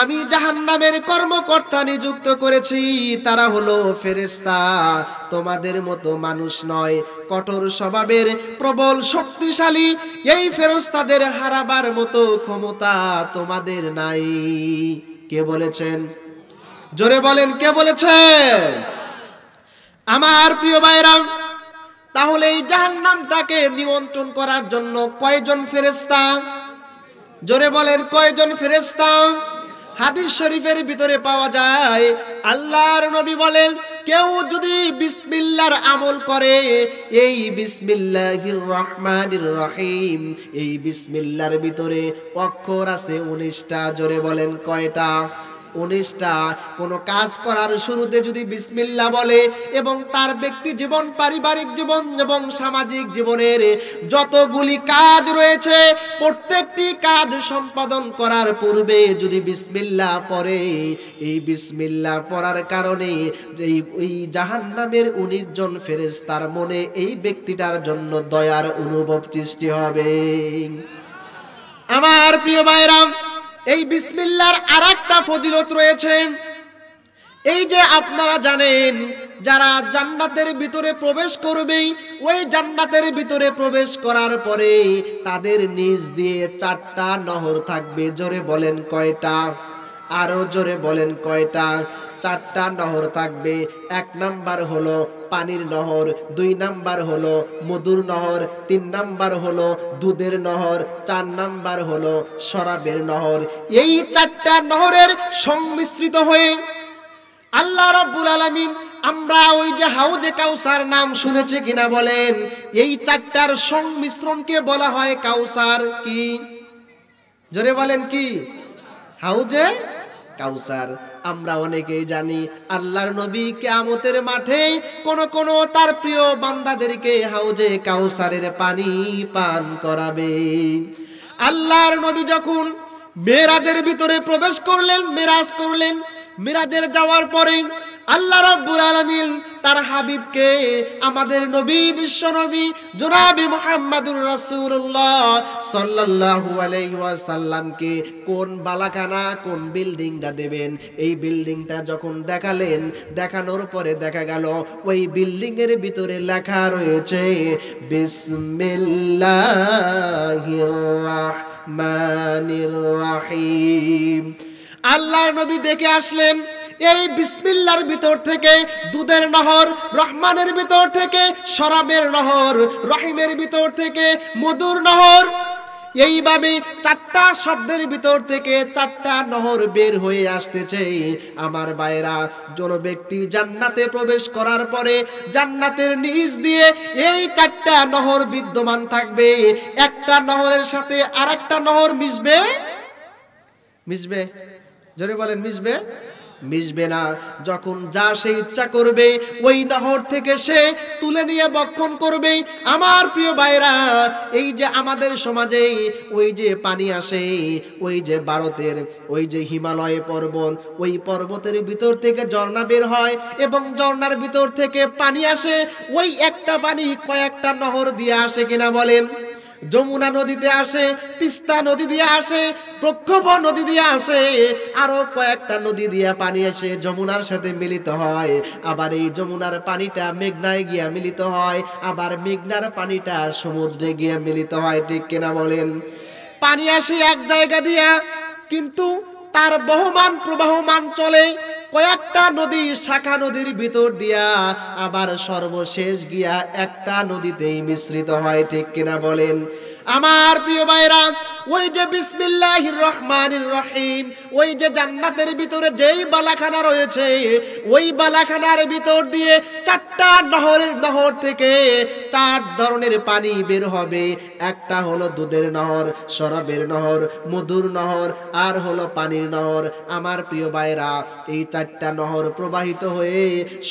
আমি জাহান নামের কর্মকর্তা নিযুক্ত করেছি তারা হলো ফেরেস্তা তোমাদের মতো মানুষ নয় কঠোর স্বভাবের প্রবল শক্তিশালী এই ফেরস্তাদের হারাবার মতো ক্ষমতা তোমাদের নাই কে বলেছেন জোরে বলেন কে বলেছেন আমার প্রিয় ভাইরা তাহলে এই নামটাকে নিয়ন্ত্রণ করার জন্য কয়জন ফেরেস্তা জোরে বলেন কয়জন ফেরেস্তা হাদিস শরীফের ভিতরে পাওয়া যায় আল্লাহর নবী বলেন কেউ যদি বিসমিল্লার আমল করে এই বিসমিল্লাহির রহমানির রহিম এই বিসমিল্লার ভিতরে অক্ষর আছে উনিশটা জোরে বলেন কয়টা উনিশটা কোনো কাজ করার শুরুতে যদি বিসমিল্লা বলে এবং তার ব্যক্তি জীবন পারিবারিক জীবন এবং সামাজিক জীবনের যতগুলি কাজ রয়েছে প্রত্যেকটি কাজ সম্পাদন করার পূর্বে যদি বিসমিল্লা পরে এই বিসমিল্লা পড়ার কারণে এই এই জাহান নামের উনিশজন ফেরেস তার মনে এই ব্যক্তিটার জন্য দয়ার অনুভব সৃষ্টি হবে আমার প্রিয় ভাইরাম এই বিসমিল্লার আর একটা ফজিলত রয়েছে এই যে আপনারা জানেন যারা জান্নাতের ভিতরে প্রবেশ করবে ওই জান্নাতের ভিতরে প্রবেশ করার পরে তাদের নিজ দিয়ে চারটা নহর থাকবে জোরে বলেন কয়টা আরও জোরে বলেন কয়টা চারটা নহর থাকবে এক নাম্বার হলো পানির নহর দুই নাম্বার হলো মধুর নহর তিন নাম্বার হলো দুধের নহর চার নাম্বার হলো শরাবের নহর এই চারটা নহরের সংমিশ্রিত হয়ে আল্লাহ রব্বুল আলমিন আমরা ওই যে হাউজে কাউসার নাম শুনেছি কিনা বলেন এই চারটার সংমিশ্রণকে বলা হয় কাউসার কি জোরে বলেন কি হাউজে কাউসার আমরা অনেকেই জানি আল্লাহর নবী কেয়ামতের মাঠে কোন কোন তার প্রিয় বান্দাদেরকে হাউজে কাউসারের পানি পান করাবে আল্লাহর নবী যখন মেরাজের ভিতরে প্রবেশ করলেন মেরাজ করলেন মেরাজের যাওয়ার পরে আল্লাহ রব্বুর আলমিন তার হাবিবকে আমাদের নবী বিশ্বনবী জোনাবি মোহাম্মদুর রসুল্লাহ সাল্লাল্লাহু আলাইসাল্লামকে ওয়াসাল্লামকে কোন বালাখানা কোন বিল্ডিংটা দেবেন এই বিল্ডিংটা যখন দেখালেন দেখানোর পরে দেখা গেল ওই বিল্ডিং এর ভিতরে লেখা রয়েছে বিসমিল্লাহ রাহমানির আল্লাহর নবী দেখে আসলেন এই বিসমিল্লার ভিতর থেকে দুধের নহর রহমানের ভিতর থেকে শরাবের নহর রহিমের ভিতর থেকে মধুর নহর এইভাবে চারটা শব্দের ভিতর থেকে চারটা নহর বের হয়ে আসতেছে আমার বাইরা জন ব্যক্তি জান্নাতে প্রবেশ করার পরে জান্নাতের নিজ দিয়ে এই চারটা নহর বিদ্যমান থাকবে একটা নহরের সাথে আর একটা নহর মিশবে মিশবে জোরে বলেন মিশবে মিশবে না যখন যা সে ইচ্ছা করবে ওই নহর থেকে সে তুলে নিয়ে বক্ষণ করবে আমার প্রিয় বাইরা এই যে আমাদের সমাজে ওই যে পানি আসে ওই যে ভারতের ওই যে হিমালয় পর্বত ওই পর্বতের ভিতর থেকে ঝর্ণা বের হয় এবং ঝর্ণার ভিতর থেকে পানি আসে ওই একটা পানি কয়েকটা নহর দিয়ে আসে কিনা বলেন যমুনা নদীতে আসে তিস্তা নদী দিয়ে আসে প্রক্ষোভ নদী দিয়ে আসে আরো কয়েকটা নদী দিয়ে পানি এসে যমুনার সাথে মিলিত হয় আবার এই যমুনার পানিটা মেঘনায় গিয়া মিলিত হয় আবার মেঘনার পানিটা সমুদ্রে গিয়া মিলিত হয় ঠিক কিনা বলেন পানি আসে এক জায়গা দিয়া কিন্তু তার বহমান প্রবাহমান চলে কয়েকটা নদী শাখা নদীর ভিতর দিয়া আবার সর্বশেষ গিয়া একটা নদীতেই মিশ্রিত হয় ঠিক কিনা বলেন আমার প্রিয় ভাইরা ওই যে বিসমিল্লাহ রহমান রহিম ওই যে জান্নাতের ভিতরে যেই বালাখানা রয়েছে ওই বালাখানার ভিতর দিয়ে চারটা নহরের নহর থেকে চার ধরনের পানি বের হবে একটা হলো দুধের নহর সরবের নহর মধুর নহর আর হলো পানির নহর আমার প্রিয় ভাইরা এই চারটা নহর প্রবাহিত হয়ে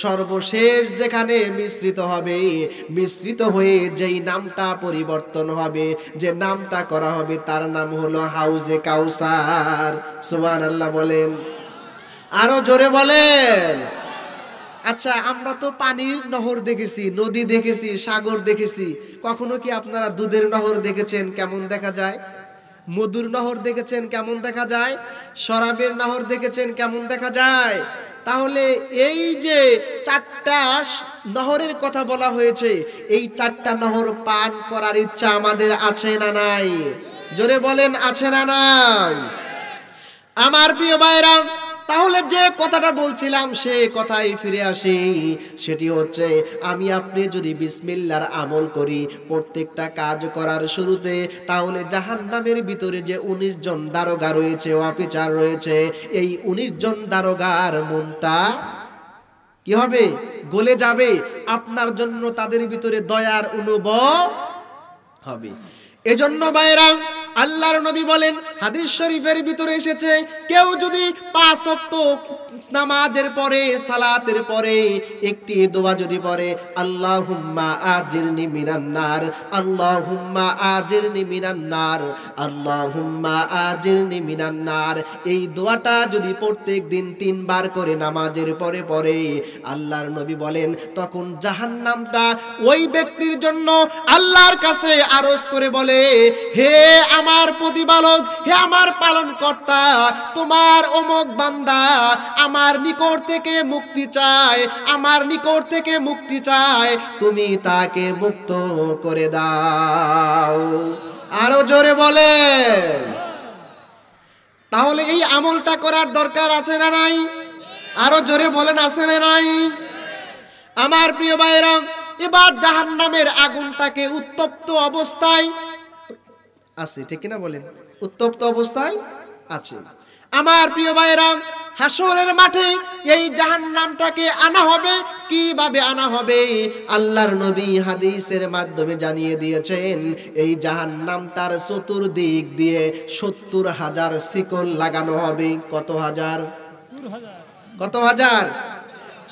সর্বশেষ যেখানে মিশ্রিত হবে মিশ্রিত হয়ে যেই নামটা পরিবর্তন হবে যে নামটা করা হবে তার নাম হলো হাউজে কাউসার সুবান আল্লাহ বলেন আরো জোরে বলেন আচ্ছা আমরা তো পানির নহর দেখেছি নদী দেখেছি সাগর দেখেছি কখনো কি আপনারা দুধের নহর দেখেছেন কেমন দেখা যায় মধুর নহর দেখেছেন কেমন দেখা যায় শরাবের নহর দেখেছেন কেমন দেখা যায় তাহলে এই যে চারটা নহরের কথা বলা হয়েছে এই চারটা নহর পান করার ইচ্ছা আমাদের আছে না নাই জোরে বলেন আছে না নাই আমার প্রিয় ভাইরা তাহলে যে কথাটা বলছিলাম সে কথাই ফিরে আসি সেটি হচ্ছে আমি আপনি যদি বিসমিল্লার আমল করি প্রত্যেকটা কাজ করার শুরুতে তাহলে জাহান্নামের ভিতরে যে উনিশ জন দারোগা রয়েছে অফিসার রয়েছে এই উনিশ জন দারোগার মনটা কি হবে গলে যাবে আপনার জন্য তাদের ভিতরে দয়ার অনুভব হবে এজন্য বাইরা আল্লাহর নবী বলেন হাদিস শরীফের ভিতরে এসেছে কেউ যদি পাঁচ অক্ত নামাজের পরে সালাতের পরে একটি দোয়া যদি পড়ে আল্লাহ হুম্মা আজির নিমিনান্নার আল্লাহ হুম্মা আজির নিমিনান্নার আল্লাহ হুম্মা আজির নিমিনান্নার এই দোয়াটা যদি প্রত্যেক দিন তিনবার করে নামাজের পরে পরে আল্লাহর নবী বলেন তখন জাহান নামটা ওই ব্যক্তির জন্য আল্লাহর কাছে আরজ করে বলে হে আমার প্রতিপালক হে আমার পালন কর্তা তোমার অমক বান্দা আমার নিকট থেকে মুক্তি চায় আমার নিকট থেকে মুক্তি চায় তুমি তাকে মুক্ত করে দাও আরো জোরে বলে তাহলে এই আমলটা করার দরকার আছে না নাই আরো জোরে বলেন আছে না নাই আমার প্রিয় ভাইরা এবার জাহান্নামের আগুনটাকে উত্তপ্ত অবস্থায় আছে ঠিক কিনা বলেন উত্তপ্ত অবস্থায় আছে আমার প্রিয় ভাইরা হাসরের মাঠে এই জাহান নামটাকে আনা হবে কিভাবে আনা হবে আল্লাহর নবী হাদিসের মাধ্যমে জানিয়ে দিয়েছেন এই জাহান নাম তার চতুর্দিক দিয়ে সত্তর হাজার শিকল লাগানো হবে কত হাজার কত হাজার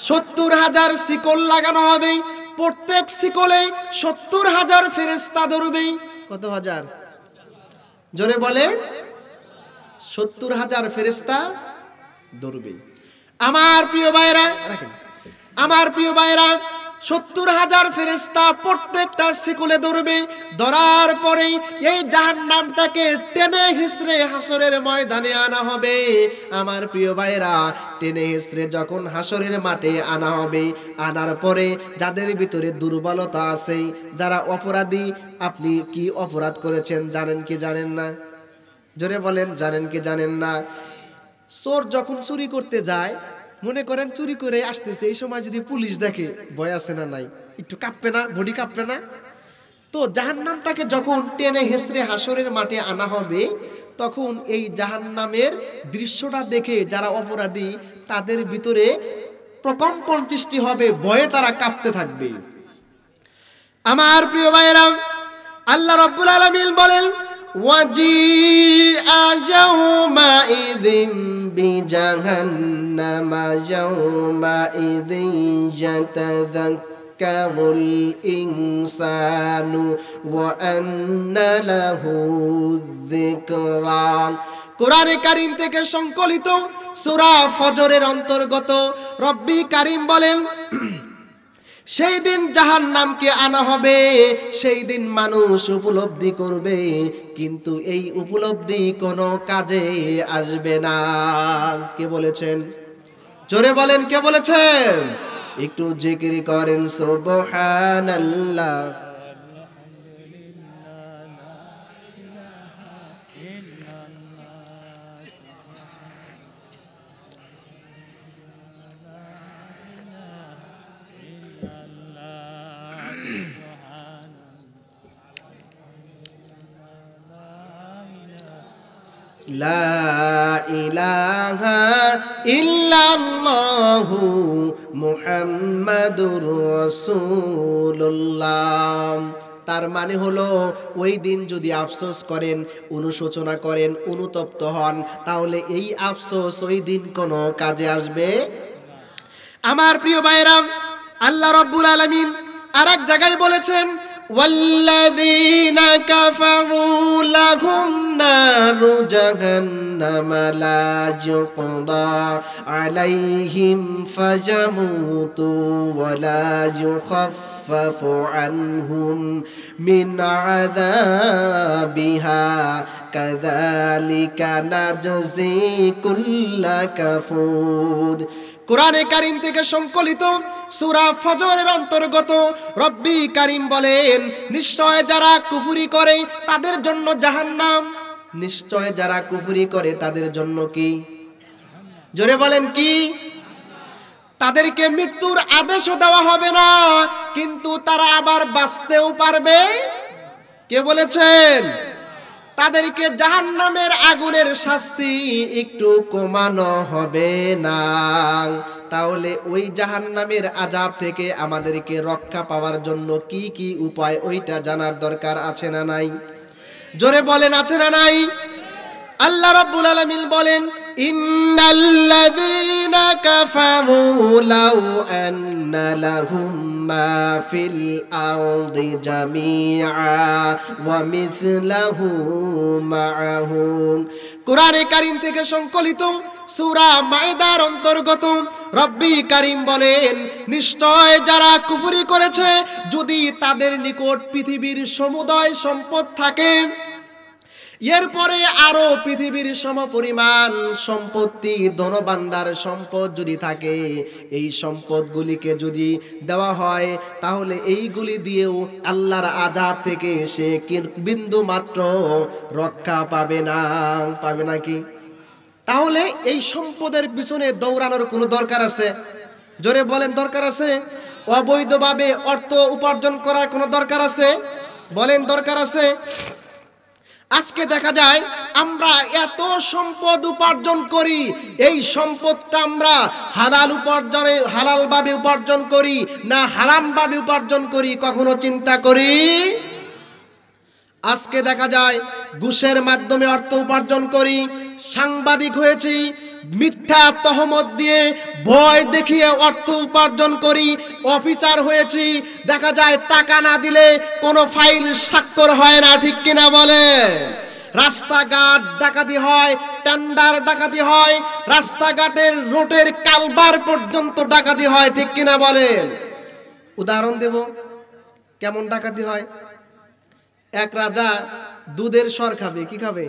সত্তর হাজার শিকল লাগানো হবে প্রত্যেক শিকলে সত্তর হাজার ফেরেস্তা ধরবে কত হাজার জোরে বলে সত্তর হাজার ফেরিস্তা দৌড়বে আমার প্রিয় ভাইরা রাখেন আমার প্রিয় ভাইরা সত্তর হাজার ফেরিস্তা প্রত্যেকটা শিকুলে ধরবে ধরার পরেই এই জাহান নামটাকে টেনে হিসড়ে হাসরের ময়দানে আনা হবে আমার প্রিয় ভাইরা টেনে হিসড়ে যখন হাসরের মাঠে আনা হবে আনার পরে যাদের ভিতরে দুর্বলতা আছে যারা অপরাধী আপনি কি অপরাধ করেছেন জানেন কি জানেন না জোরে বলেন জানেন কি জানেন না চোর যখন চুরি করতে যায় মনে করেন চুরি করে আসতেছে এই সময় যদি পুলিশ দেখে ভয় আছে না নাই একটু কাঁপবে না বডি কাঁপবে না তো জাহান্নামটাকে যখন টেনে হেসরে হাসরের মাঠে আনা হবে তখন এই জাহান্নামের দৃশ্যটা দেখে যারা অপরাধী তাদের ভিতরে প্রকম্পন সৃষ্টি হবে ভয়ে তারা কাঁপতে থাকবে আমার প্রিয় ভাইরাম আল্লাহ রব্বুল আলমিন বলেন وجيء يومئذ بجهنم يومئذ يتذكر الإنسان وأن له الذكرى কোরআনে কারিম থেকে সংকলিত সুরা ফজরের অন্তর্গত রব্বি কারিম বলেন সেই দিন জাহান নামকে আনা হবে সেই দিন মানুষ উপলব্ধি করবে কিন্তু এই উপলব্ধি কোনো কাজে আসবে না কে বলেছেন জোরে বলেন কে বলেছেন একটু জিকির করেন সুবহানাল্লাহ লা ইলাহা মুহাম্মাদুর রাসূলুল্লাহ তার মানে হলো ওই দিন যদি আফসোস করেন অনুশোচনা করেন অনুতপ্ত হন তাহলে এই আফসোস ওই দিন কোনো কাজে আসবে আমার প্রিয় ভাইরাম আল্লাহ রব্বুল আলমিন আর এক জায়গায় বলেছেন والذين كفروا لهم نار جهنم لا يقضى عليهم فيموتوا ولا يخفف عنهم من عذابها كذلك نجزي كل كفور কোরআনে কারিম থেকে সংকলিত সুরা ফজরের অন্তর্গত রব্বি কারিম বলেন নিশ্চয় যারা কুফুরি করে তাদের জন্য জাহান্নাম নিশ্চয় যারা কুফুরি করে তাদের জন্য কি জোরে বলেন কি তাদেরকে মৃত্যুর আদেশও দেওয়া হবে না কিন্তু তারা আবার বাঁচতেও পারবে কে বলেছেন তাদেরকে জাহান্নামের আগুনের শাস্তি একটু কমানো হবে না তাহলে ওই জাহান্নামের আজাব থেকে আমাদেরকে রক্ষা পাওয়ার জন্য কি কি উপায় ওইটা জানার দরকার আছে না নাই জোরে বলেন আছে না নাই আল্লাহ রাব্বুল আলামিন বলেন ইন্নাল্লাযীনা কাফারু লাউ আন্না লাহুম মা ফিল আরদি জামিআ ওয়া মিছলাহু মাআহু কোরআনে কারীম থেকে সংকলিত সূরা মায়দার অন্তর্গত রব্বি কারিম বলেন নিশ্চয় যারা কুফরি করেছে যদি তাদের নিকট পৃথিবীর সমুদয় সম্পদ থাকে এরপরে আরো পৃথিবীর সমপরিমাণ সম্পত্তি ধনবান্ধার সম্পদ যদি থাকে এই সম্পদগুলিকে যদি দেওয়া হয় তাহলে এইগুলি দিয়েও আল্লাহর আজাব থেকে সে বিন্দু মাত্র রক্ষা পাবে না পাবে নাকি তাহলে এই সম্পদের পিছনে দৌড়ানোর কোনো দরকার আছে জোরে বলেন দরকার আছে অবৈধভাবে অর্থ উপার্জন করার কোনো দরকার আছে বলেন দরকার আছে আজকে দেখা যায় আমরা এত সম্পদ উপার্জন করি এই সম্পদটা আমরা হালাল উপার্জনে হালালভাবে উপার্জন করি না হারামভাবে উপার্জন করি কখনো চিন্তা করি আজকে দেখা যায় ঘুষের মাধ্যমে অর্থ উপার্জন করি সাংবাদিক হয়েছি মিথ্যা তহমত দিয়ে ভয় দেখিয়ে অর্থ উপার্জন করি অফিসার হয়েছি দেখা যায় টাকা না দিলে কোনো ফাইল স্বাক্ষর হয় না ঠিক কিনা বলে রাস্তাঘাট ডাকাতি হয় টেন্ডার ডাকাতি হয় রাস্তাঘাটের রোডের কালবার পর্যন্ত ডাকাতি হয় ঠিক কিনা বলেন উদাহরণ দেব কেমন ডাকাতি হয় এক রাজা দুধের সর খাবে কি খাবে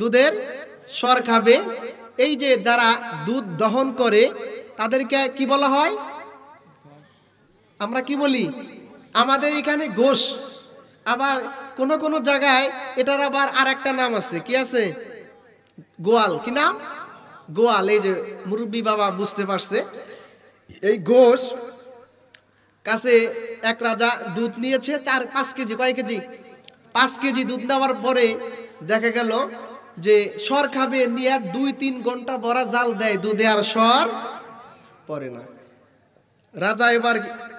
দুধের সর খাবে এই যে যারা দুধ দহন করে তাদেরকে কি বলা হয় আমরা কি বলি আমাদের এখানে গোশ আবার কোন কোন জায়গায় এটার আবার আর একটা নাম আছে কি আছে গোয়াল কি নাম গোয়াল এই যে মুরব্বী বাবা বুঝতে পারছে এই গোশ কাছে এক রাজা দুধ নিয়েছে চার পাঁচ কেজি কয় কেজি পাঁচ কেজি দুধ নেওয়ার পরে দেখা গেল যে সর খাবে নিয়ে দুই তিন ঘন্টা ভরা জাল দেয় দুধে আর সর পরে না রাজা এবার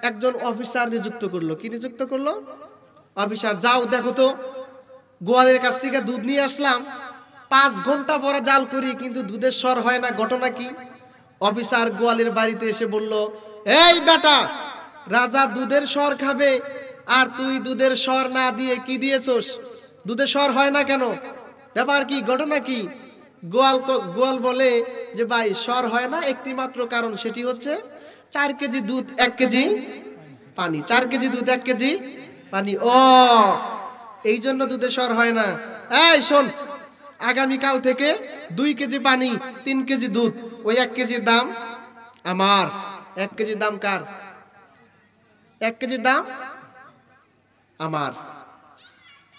একজন অফিসার নিযুক্ত করলো কি নিযুক্ত করলো অফিসার যাও দেখো তো গোয়ালের কাছ থেকে দুধ নিয়ে আসলাম পাঁচ ঘন্টা ভরা জাল করি কিন্তু দুধের স্বর হয় না ঘটনা কি অফিসার গোয়ালের বাড়িতে এসে বলল এই বেটা রাজা দুধের স্বর খাবে আর তুই দুধের স্বর না দিয়ে কি দিয়েছস দুধের স্বর হয় না কেন ব্যাপার কি ঘটনা কি গোয়াল গোয়াল বলে যে ভাই স্বর হয় না একটি মাত্র কারণ সেটি হচ্ছে চার কেজি দুধ এক কেজি পানি চার কেজি দুধ এক কেজি পানি ও এই জন্য দুধে স্বর হয় না এই শোন আগামীকাল থেকে দুই কেজি পানি তিন কেজি দুধ ওই এক কেজির দাম আমার এক কেজির দাম কার এক কেজির দাম আমার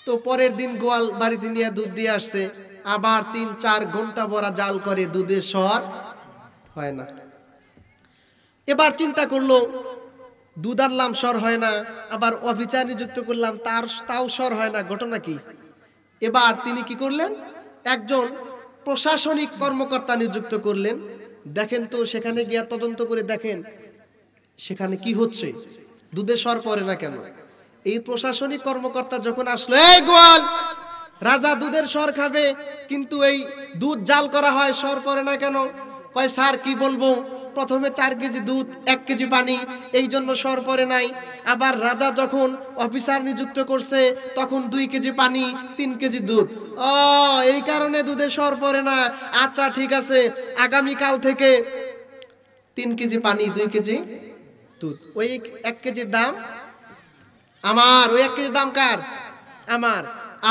তো পরের দিন গোয়াল বাড়িতে নিয়ে দুধ দিয়ে আসছে আবার তিন চার ঘন্টা বড়া জাল করে দুধের সর হয় না এবার চিন্তা করলো দুধ আনলাম স্বর হয় না আবার অবিচার নিযুক্ত করলাম তার তাও স্বর হয় না ঘটনা কি এবার তিনি কি করলেন একজন প্রশাসনিক কর্মকর্তা নিযুক্ত করলেন দেখেন তো সেখানে গিয়া তদন্ত করে দেখেন সেখানে কি হচ্ছে দুধে স্বর পড়ে না কেন এই প্রশাসনিক কর্মকর্তা যখন আসলো এই গোয়াল রাজা দুধের সর খাবে কিন্তু এই দুধ জাল করা হয় সর পরে না কেন কয় স্যার কি বলবো প্রথমে চার কেজি দুধ এক কেজি পানি এই জন্য সর পরে নাই আবার রাজা যখন অফিসার নিযুক্ত করছে তখন দুই কেজি পানি তিন কেজি দুধ ও এই কারণে দুধে সর পরে না আচ্ছা ঠিক আছে আগামীকাল থেকে তিন কেজি পানি দুই কেজি দুধ ওই এক কেজির দাম আমার ওই এক কেজি দাম কার আমার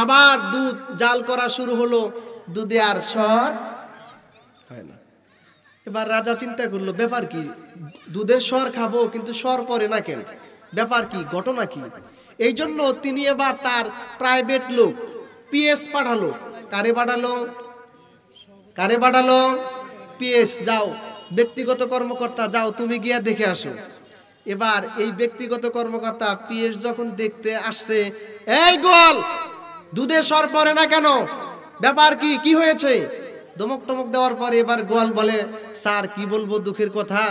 আবার দুধ জাল করা শুরু হলো দুধে আর সর হয় না এবার রাজা চিন্তা করলো ব্যাপার কি দুধের সর খাবো কিন্তু সর পরে না কেন ব্যাপার কি ঘটনা কি এই জন্য তিনি এবার তার প্রাইভেট লোক পিএস পাঠালো কারে পাঠালো কারে পাঠালো পিএস যাও ব্যক্তিগত কর্মকর্তা যাও তুমি গিয়া দেখে আসো এবার এই ব্যক্তিগত কর্মকর্তা পিএস যখন দেখতে আসছে এই গোল দুধে সর পরে না কেন ব্যাপার কি কি হয়েছে দমক টমক দেওয়ার পরে এবার গোয়াল বলে স্যার কি বলবো দুঃখের কথা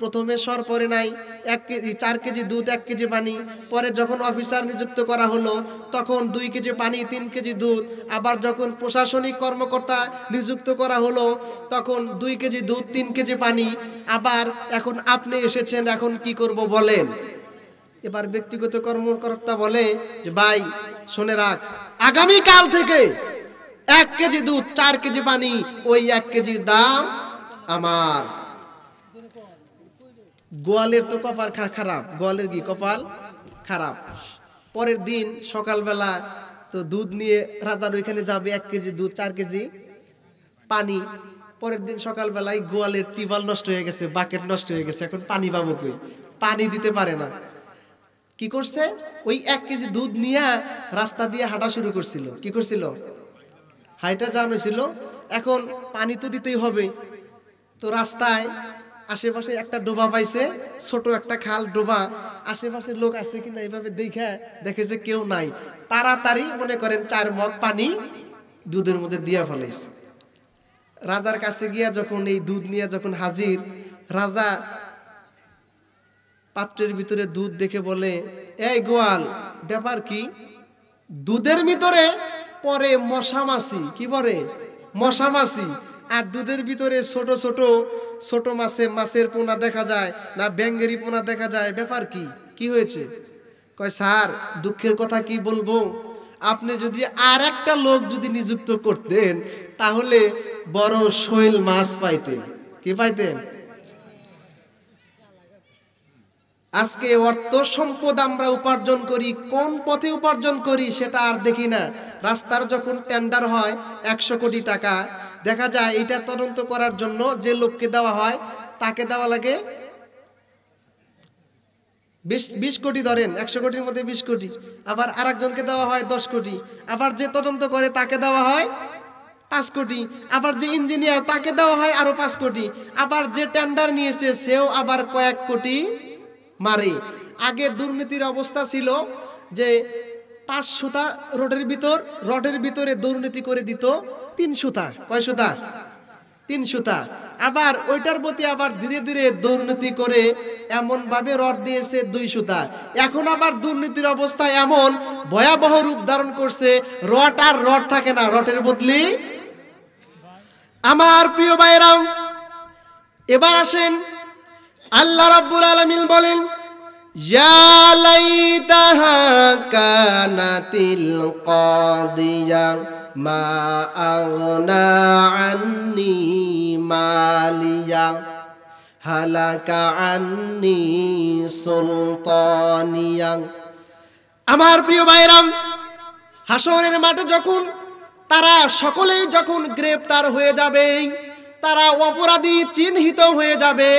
প্রথমে সর পরে নাই এক কেজি চার কেজি দুধ এক কেজি পানি পরে যখন অফিসার নিযুক্ত করা হলো তখন দুই কেজি পানি তিন কেজি দুধ আবার যখন প্রশাসনিক কর্মকর্তা নিযুক্ত করা হলো তখন দুই কেজি দুধ তিন কেজি পানি আবার এখন আপনি এসেছেন এখন কি করব বলেন এবার ব্যক্তিগত কর্মকর্তা বলে যে ভাই শুনে রাখ আগামীকাল থেকে এক কেজি দুধ চার কেজি পানি ওই এক কেজির দাম আমার গোয়ালের তো কপাল খারাপ গোয়ালের কি কপাল খারাপ পরের দিন সকালবেলা তো দুধ নিয়ে রাজার ওইখানে যাবে এক কেজি দুধ চার কেজি পানি পরের দিন সকালবেলায় গোয়ালের টিবাল নষ্ট হয়ে গেছে বাকেট নষ্ট হয়ে গেছে এখন পানি পাবো কই পানি দিতে পারে না কি করছে ওই এক কেজি দুধ নিয়ে রাস্তা দিয়ে হাঁটা শুরু করছিল কি করছিল হাইটা জানো ছিল এখন পানি তো দিতেই হবে তো রাস্তায় আশেপাশে একটা ডোবা পাইছে ছোট একটা খাল ডোবা আশেপাশে লোক আছে কিনা এভাবে দেখে দেখে যে কেউ নাই তাড়াতাড়ি মনে করেন চার মগ পানি দুধের মধ্যে দিয়া ফেলাইছে রাজার কাছে গিয়া যখন এই দুধ নিয়ে যখন হাজির রাজা পাত্রের ভিতরে দুধ দেখে বলে এই গোয়াল ব্যাপার কি দুধের ভিতরে পরে মশামাছি কি পরে মশামাছি আর দুধের ভিতরে ছোট ছোট ছোট মাছে মাছের পোনা দেখা যায় না ব্যাঙ্গেরই পোনা দেখা যায় ব্যাপার কি কি হয়েছে কয় স্যার দুঃখের কথা কি বলবো আপনি যদি আর একটা লোক যদি নিযুক্ত করতেন তাহলে বড় শৈল মাছ পাইতেন কি পাইতেন আজকে অর্থ সম্পদ আমরা উপার্জন করি কোন পথে উপার্জন করি সেটা আর দেখি না রাস্তার যখন টেন্ডার হয় একশো কোটি টাকা দেখা যায় এটা তদন্ত করার জন্য যে লোককে দেওয়া হয় তাকে দেওয়া লাগে বিশ বিশ কোটি ধরেন একশো কোটির মধ্যে বিশ কোটি আবার আর একজনকে দেওয়া হয় দশ কোটি আবার যে তদন্ত করে তাকে দেওয়া হয় পাঁচ কোটি আবার যে ইঞ্জিনিয়ার তাকে দেওয়া হয় আরো পাঁচ কোটি আবার যে টেন্ডার নিয়েছে সেও আবার কয়েক কোটি মারে আগে দুর্নীতির অবস্থা ছিল যে পাঁচ সুতা রোডের ভিতর রডের ভিতরে দুর্নীতি করে দিত তিন সুতা কয় সুতা তিন সুতা আবার ওইটার প্রতি আবার ধীরে ধীরে দুর্নীতি করে এমন ভাবে রড দিয়েছে দুই সুতা এখন আবার দুর্নীতির অবস্থা এমন ভয়াবহ রূপ ধারণ করছে রড আর রড থাকে না রটের বদলি আমার প্রিয় ভাইরাম এবার আসেন আল্লাহ রাব্বুল আলামিন বলেন ইয়া লাইতাহা কানাতিল কাদিয়া মা আগনা আন্নি মালিয়া হালাকা আন্নি আমার প্রিয় ভাইরাম হাসরের মাঠে যখন তারা সকলেই যখন গ্রেপ্তার হয়ে যাবে তারা অপরাধী চিহ্নিত হয়ে যাবে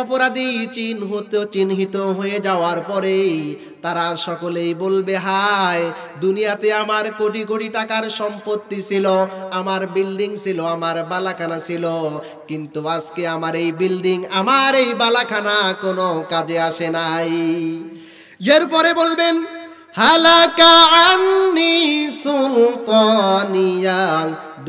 অপরাধী চিহ্নিত চিহ্নিত হয়ে যাওয়ার পরেই তারা সকলেই বলবে হায় দুনিয়াতে আমার কোটি কোটি টাকার সম্পত্তি ছিল আমার বিল্ডিং ছিল আমার বালাখানা ছিল কিন্তু আজকে আমার এই বিল্ডিং আমার এই বালাখানা কোনো কাজে আসে নাই এরপরে বলবেন হালাকা আন্নি সুলতানিয়া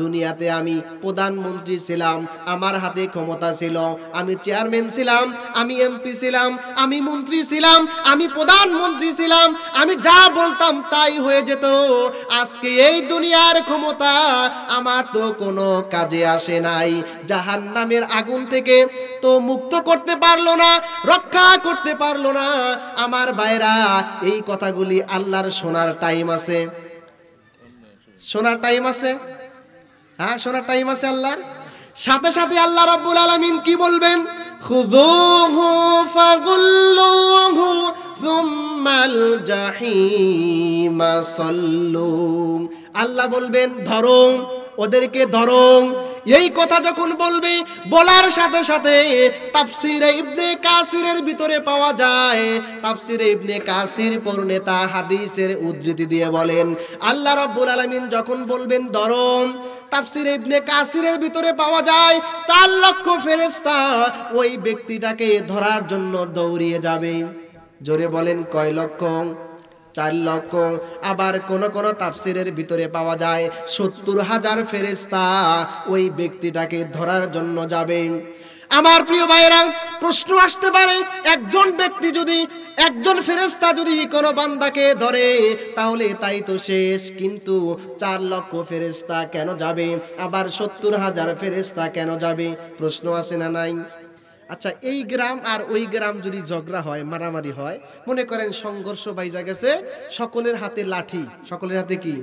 দুনিয়াতে আমি প্রধানমন্ত্রী ছিলাম আমার হাতে ক্ষমতা ছিল আমি চেয়ারম্যান ছিলাম আমি এমপি ছিলাম আমি মন্ত্রী ছিলাম আমি প্রধানমন্ত্রী ছিলাম আমি যা বলতাম তাই হয়ে যেত আজকে এই দুনিয়ার ক্ষমতা আমার তো কোনো কাজে আসে নাই জাহান নামের আগুন থেকে তো মুক্ত করতে পারলো না রক্ষা করতে পারলো না আমার ভাইরা এই কথাগুলি আল্লাহর শোনার টাইম আছে শোনার টাইম আছে হ্যাঁ শোনার টাইম আছে আল্লাহর সাথে সাথে আল্লাহ রব্বুল আলমিন কি বলবেন আল্লাহ বলবেন ধরো ওদেরকে ধরো এই কথা যখন বলবে বলার সাথে সাথে তাফসিরে ইবনে কাসিরের ভিতরে পাওয়া যায় তাফসিরে ইবনে কাসির পূর্ণেতা হাদিসের উদ্ধৃতি দিয়ে বলেন আল্লাহ রাব্বুল আলামিন যখন বলবেন ধরম তাফসির ইবনে কাসিরের ভিতরে পাওয়া যায় চার লক্ষ ফেরেস্তা ওই ব্যক্তিটাকে ধরার জন্য দৌড়িয়ে যাবে জোরে বলেন কয় লক্ষ চার লক্ষ আবার কোন কোন তাফসিরের ভিতরে পাওয়া যায় সত্তর হাজার ফেরেস্তা ওই ব্যক্তিটাকে ধরার জন্য যাবে আমার প্রিয় ভাইরা প্রশ্ন আসতে পারে একজন ব্যক্তি যদি একজন ফেরেস্তা যদি কোনো বান্দাকে ধরে তাহলে তাই তো শেষ কিন্তু চার লক্ষ ফেরেস্তা কেন যাবে আবার সত্তর হাজার ফেরেস্তা কেন যাবে প্রশ্ন আসে না নাই আচ্ছা এই গ্রাম আর ওই গ্রাম যদি ঝগড়া হয় মারামারি হয় মনে করেন সংঘর্ষ বাইজা গেছে সকলের হাতে লাঠি সকলের হাতে কি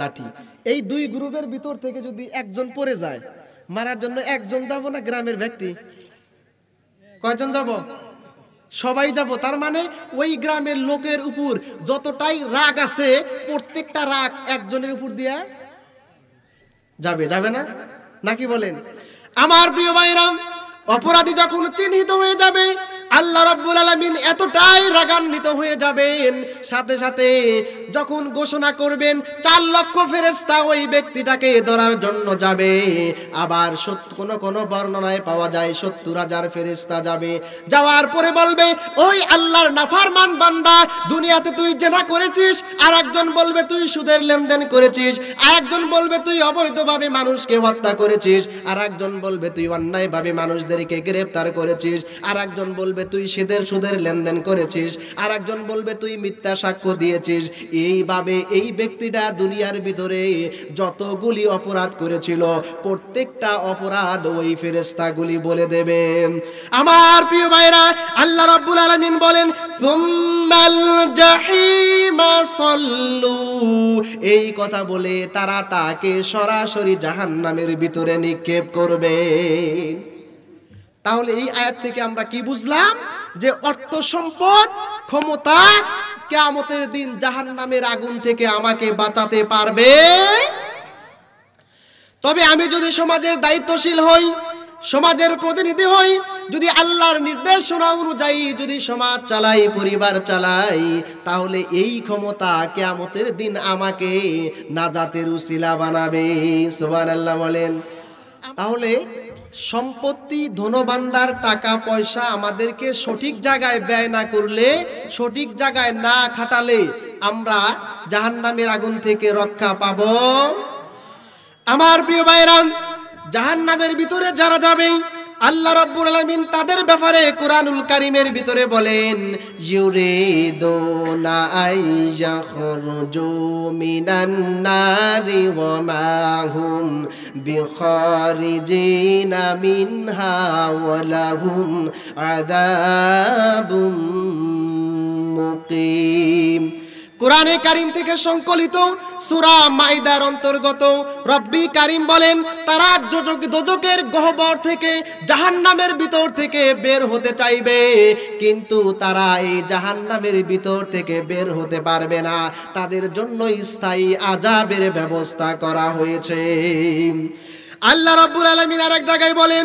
লাঠি এই দুই গ্রুপের ভিতর থেকে যদি একজন পড়ে যায় মারার জন্য একজন যাব না গ্রামের ব্যক্তি কয়জন যাব সবাই যাব তার মানে ওই গ্রামের লোকের উপর যতটাই রাগ আছে প্রত্যেকটা রাগ একজনের উপর দিয়া যাবে যাবে না নাকি বলেন আমার প্রিয় ভাইরাম অপরাধী যখন চিহ্নিত হয়ে যাবে আল্লাহ রব্বুল আলমিন এতটাই রাগান্বিত হয়ে যাবেন সাথে সাথে যখন ঘোষণা করবেন চার লক্ষ ফেরেস্তা ওই ব্যক্তিটাকে ধরার জন্য যাবে আবার সত্য কোনো কোনো বর্ণনায় পাওয়া যায় সত্তর হাজার ফেরেস্তা যাবে যাওয়ার পরে বলবে ওই আল্লাহর নাফার মান বান্দা দুনিয়াতে তুই জেনা করেছিস আর একজন বলবে তুই সুদের লেনদেন করেছিস আর একজন বলবে তুই অবৈধভাবে মানুষকে হত্যা করেছিস আর একজন বলবে তুই অন্যায়ভাবে মানুষদেরকে গ্রেফতার করেছিস আর একজন বলবে তুই সেদের সুদের লেনদেন করেছিস আর একজন বলবে তুই মিথ্যা সাক্ষ্য দিয়েছিস এ এইভাবে এই ব্যক্তিটা দুনিয়ার ভিতরে যতগুলি অপরাধ করেছিল প্রত্যেকটা অপরাধ ওই ফেরেস্তাগুলি বলে দেবে আমার প্রিয় ভাইরা আল্লাহ রব্বুল আলমিন বলেন এই কথা বলে তারা তাকে সরাসরি জাহান নামের ভিতরে নিক্ষেপ করবে তাহলে এই আয়াত থেকে আমরা কি বুঝলাম যে অর্থ সম্পদ ক্ষমতা কেয়ামতের দিন জাহান নামের আগুন থেকে আমাকে বাঁচাতে পারবে তবে আমি যদি সমাজের দায়িত্বশীল হই সমাজের প্রতিনিধি হই যদি আল্লাহর নির্দেশনা অনুযায়ী যদি সমাজ চালাই পরিবার চালাই তাহলে এই ক্ষমতা কেয়ামতের দিন আমাকে জাতের উশিলা বানাবে সোবান আল্লাহ বলেন তাহলে সম্পত্তি ধনবান্দার টাকা পয়সা আমাদেরকে সঠিক জায়গায় ব্যয় না করলে সঠিক জায়গায় না খাটালে আমরা জাহান্নামের আগুন থেকে রক্ষা পাব আমার প্রিয় ভাইরাম জাহান্নামের ভিতরে যারা যাবে আল্লাহ রাব্বুল আলামিন তাদের ব্যাপারে কোরআনুল কারিমের ভিতরে বলেন ইউরিদুনা আইয়াখরুজু মিনান নারি ওয়া মা হুম বিখারিজিনা মিনহা ওয়া লাহুম আযাবুম মুকিম কোরআনে কারিম থেকে সংকলিত সুরা মাইদার অন্তর্গত রব্বি কারিম বলেন তারা যোজক দোজকের গহবর থেকে জাহান্নামের ভিতর থেকে বের হতে চাইবে কিন্তু তারা এই জাহান্নামের ভিতর থেকে বের হতে পারবে না তাদের জন্য স্থায়ী আজাবের ব্যবস্থা করা হয়েছে আল্লাহ আলমিন আর এক জায়গায় বলেন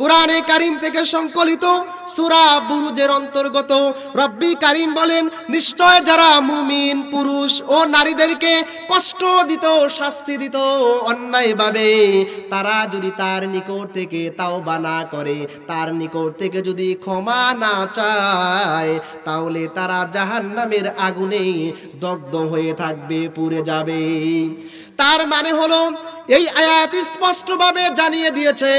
কোরআনে কারিম থেকে সংকলিত সুরা বুরুজের অন্তর্গত রব্বি কারিম বলেন নিশ্চয় যারা মুমিন পুরুষ ও নারীদেরকে কষ্ট দিত শাস্তি দিত অন্যায়ভাবে তারা যদি তার নিকট থেকে তাও বানা করে তার নিকট থেকে যদি ক্ষমা না চায় তাহলে তারা জাহান্নামের আগুনে দগ্ধ হয়ে থাকবে পুড়ে যাবে তার মানে হলো এই আয়াত স্পষ্টভাবে জানিয়ে দিয়েছে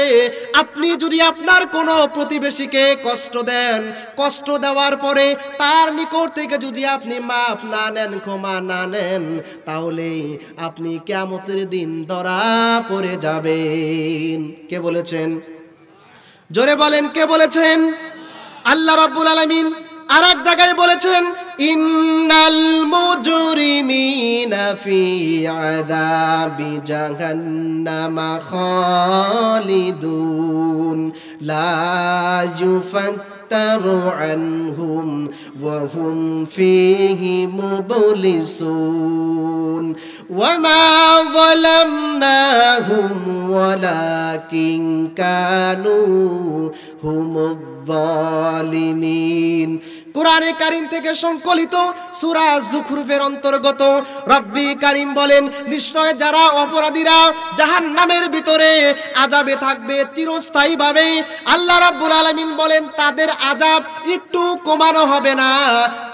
আপনি যদি আপনার কোনো প্রতিবেশীকে কষ্ট দেন কষ্ট দেওয়ার পরে তার নিকট থেকে যদি আপনি মাপ না নেন ক্ষমা না নেন তাহলে আপনি কেমতের দিন ধরা পড়ে যাবেন কে বলেছেন জোরে বলেন কে বলেছেন আল্লাহ রব্বুল আলমিন আরেক জায়গায় বলেছেন ইন্নাল মুজরিমিনা ফি আযাবি জাহান্নামা খালিদুন লা ইউফাত্তারু আনহুম ওয়া হুম ফিহি মুবলিসুন ওয়া মা যালামনাহুম ওয়ালাকিন কানু হুম الظالمين কোরআনে কারিম থেকে সংকলিত সুরা জুখরুফের অন্তর্গত রব্বি কারিম বলেন নিশ্চয় যারা অপরাধীরা জাহান নামের ভিতরে আজাবে থাকবে চিরস্থায়ী ভাবে আল্লাহ রাব্বুল আলমিন বলেন তাদের আজাব একটু কমানো হবে না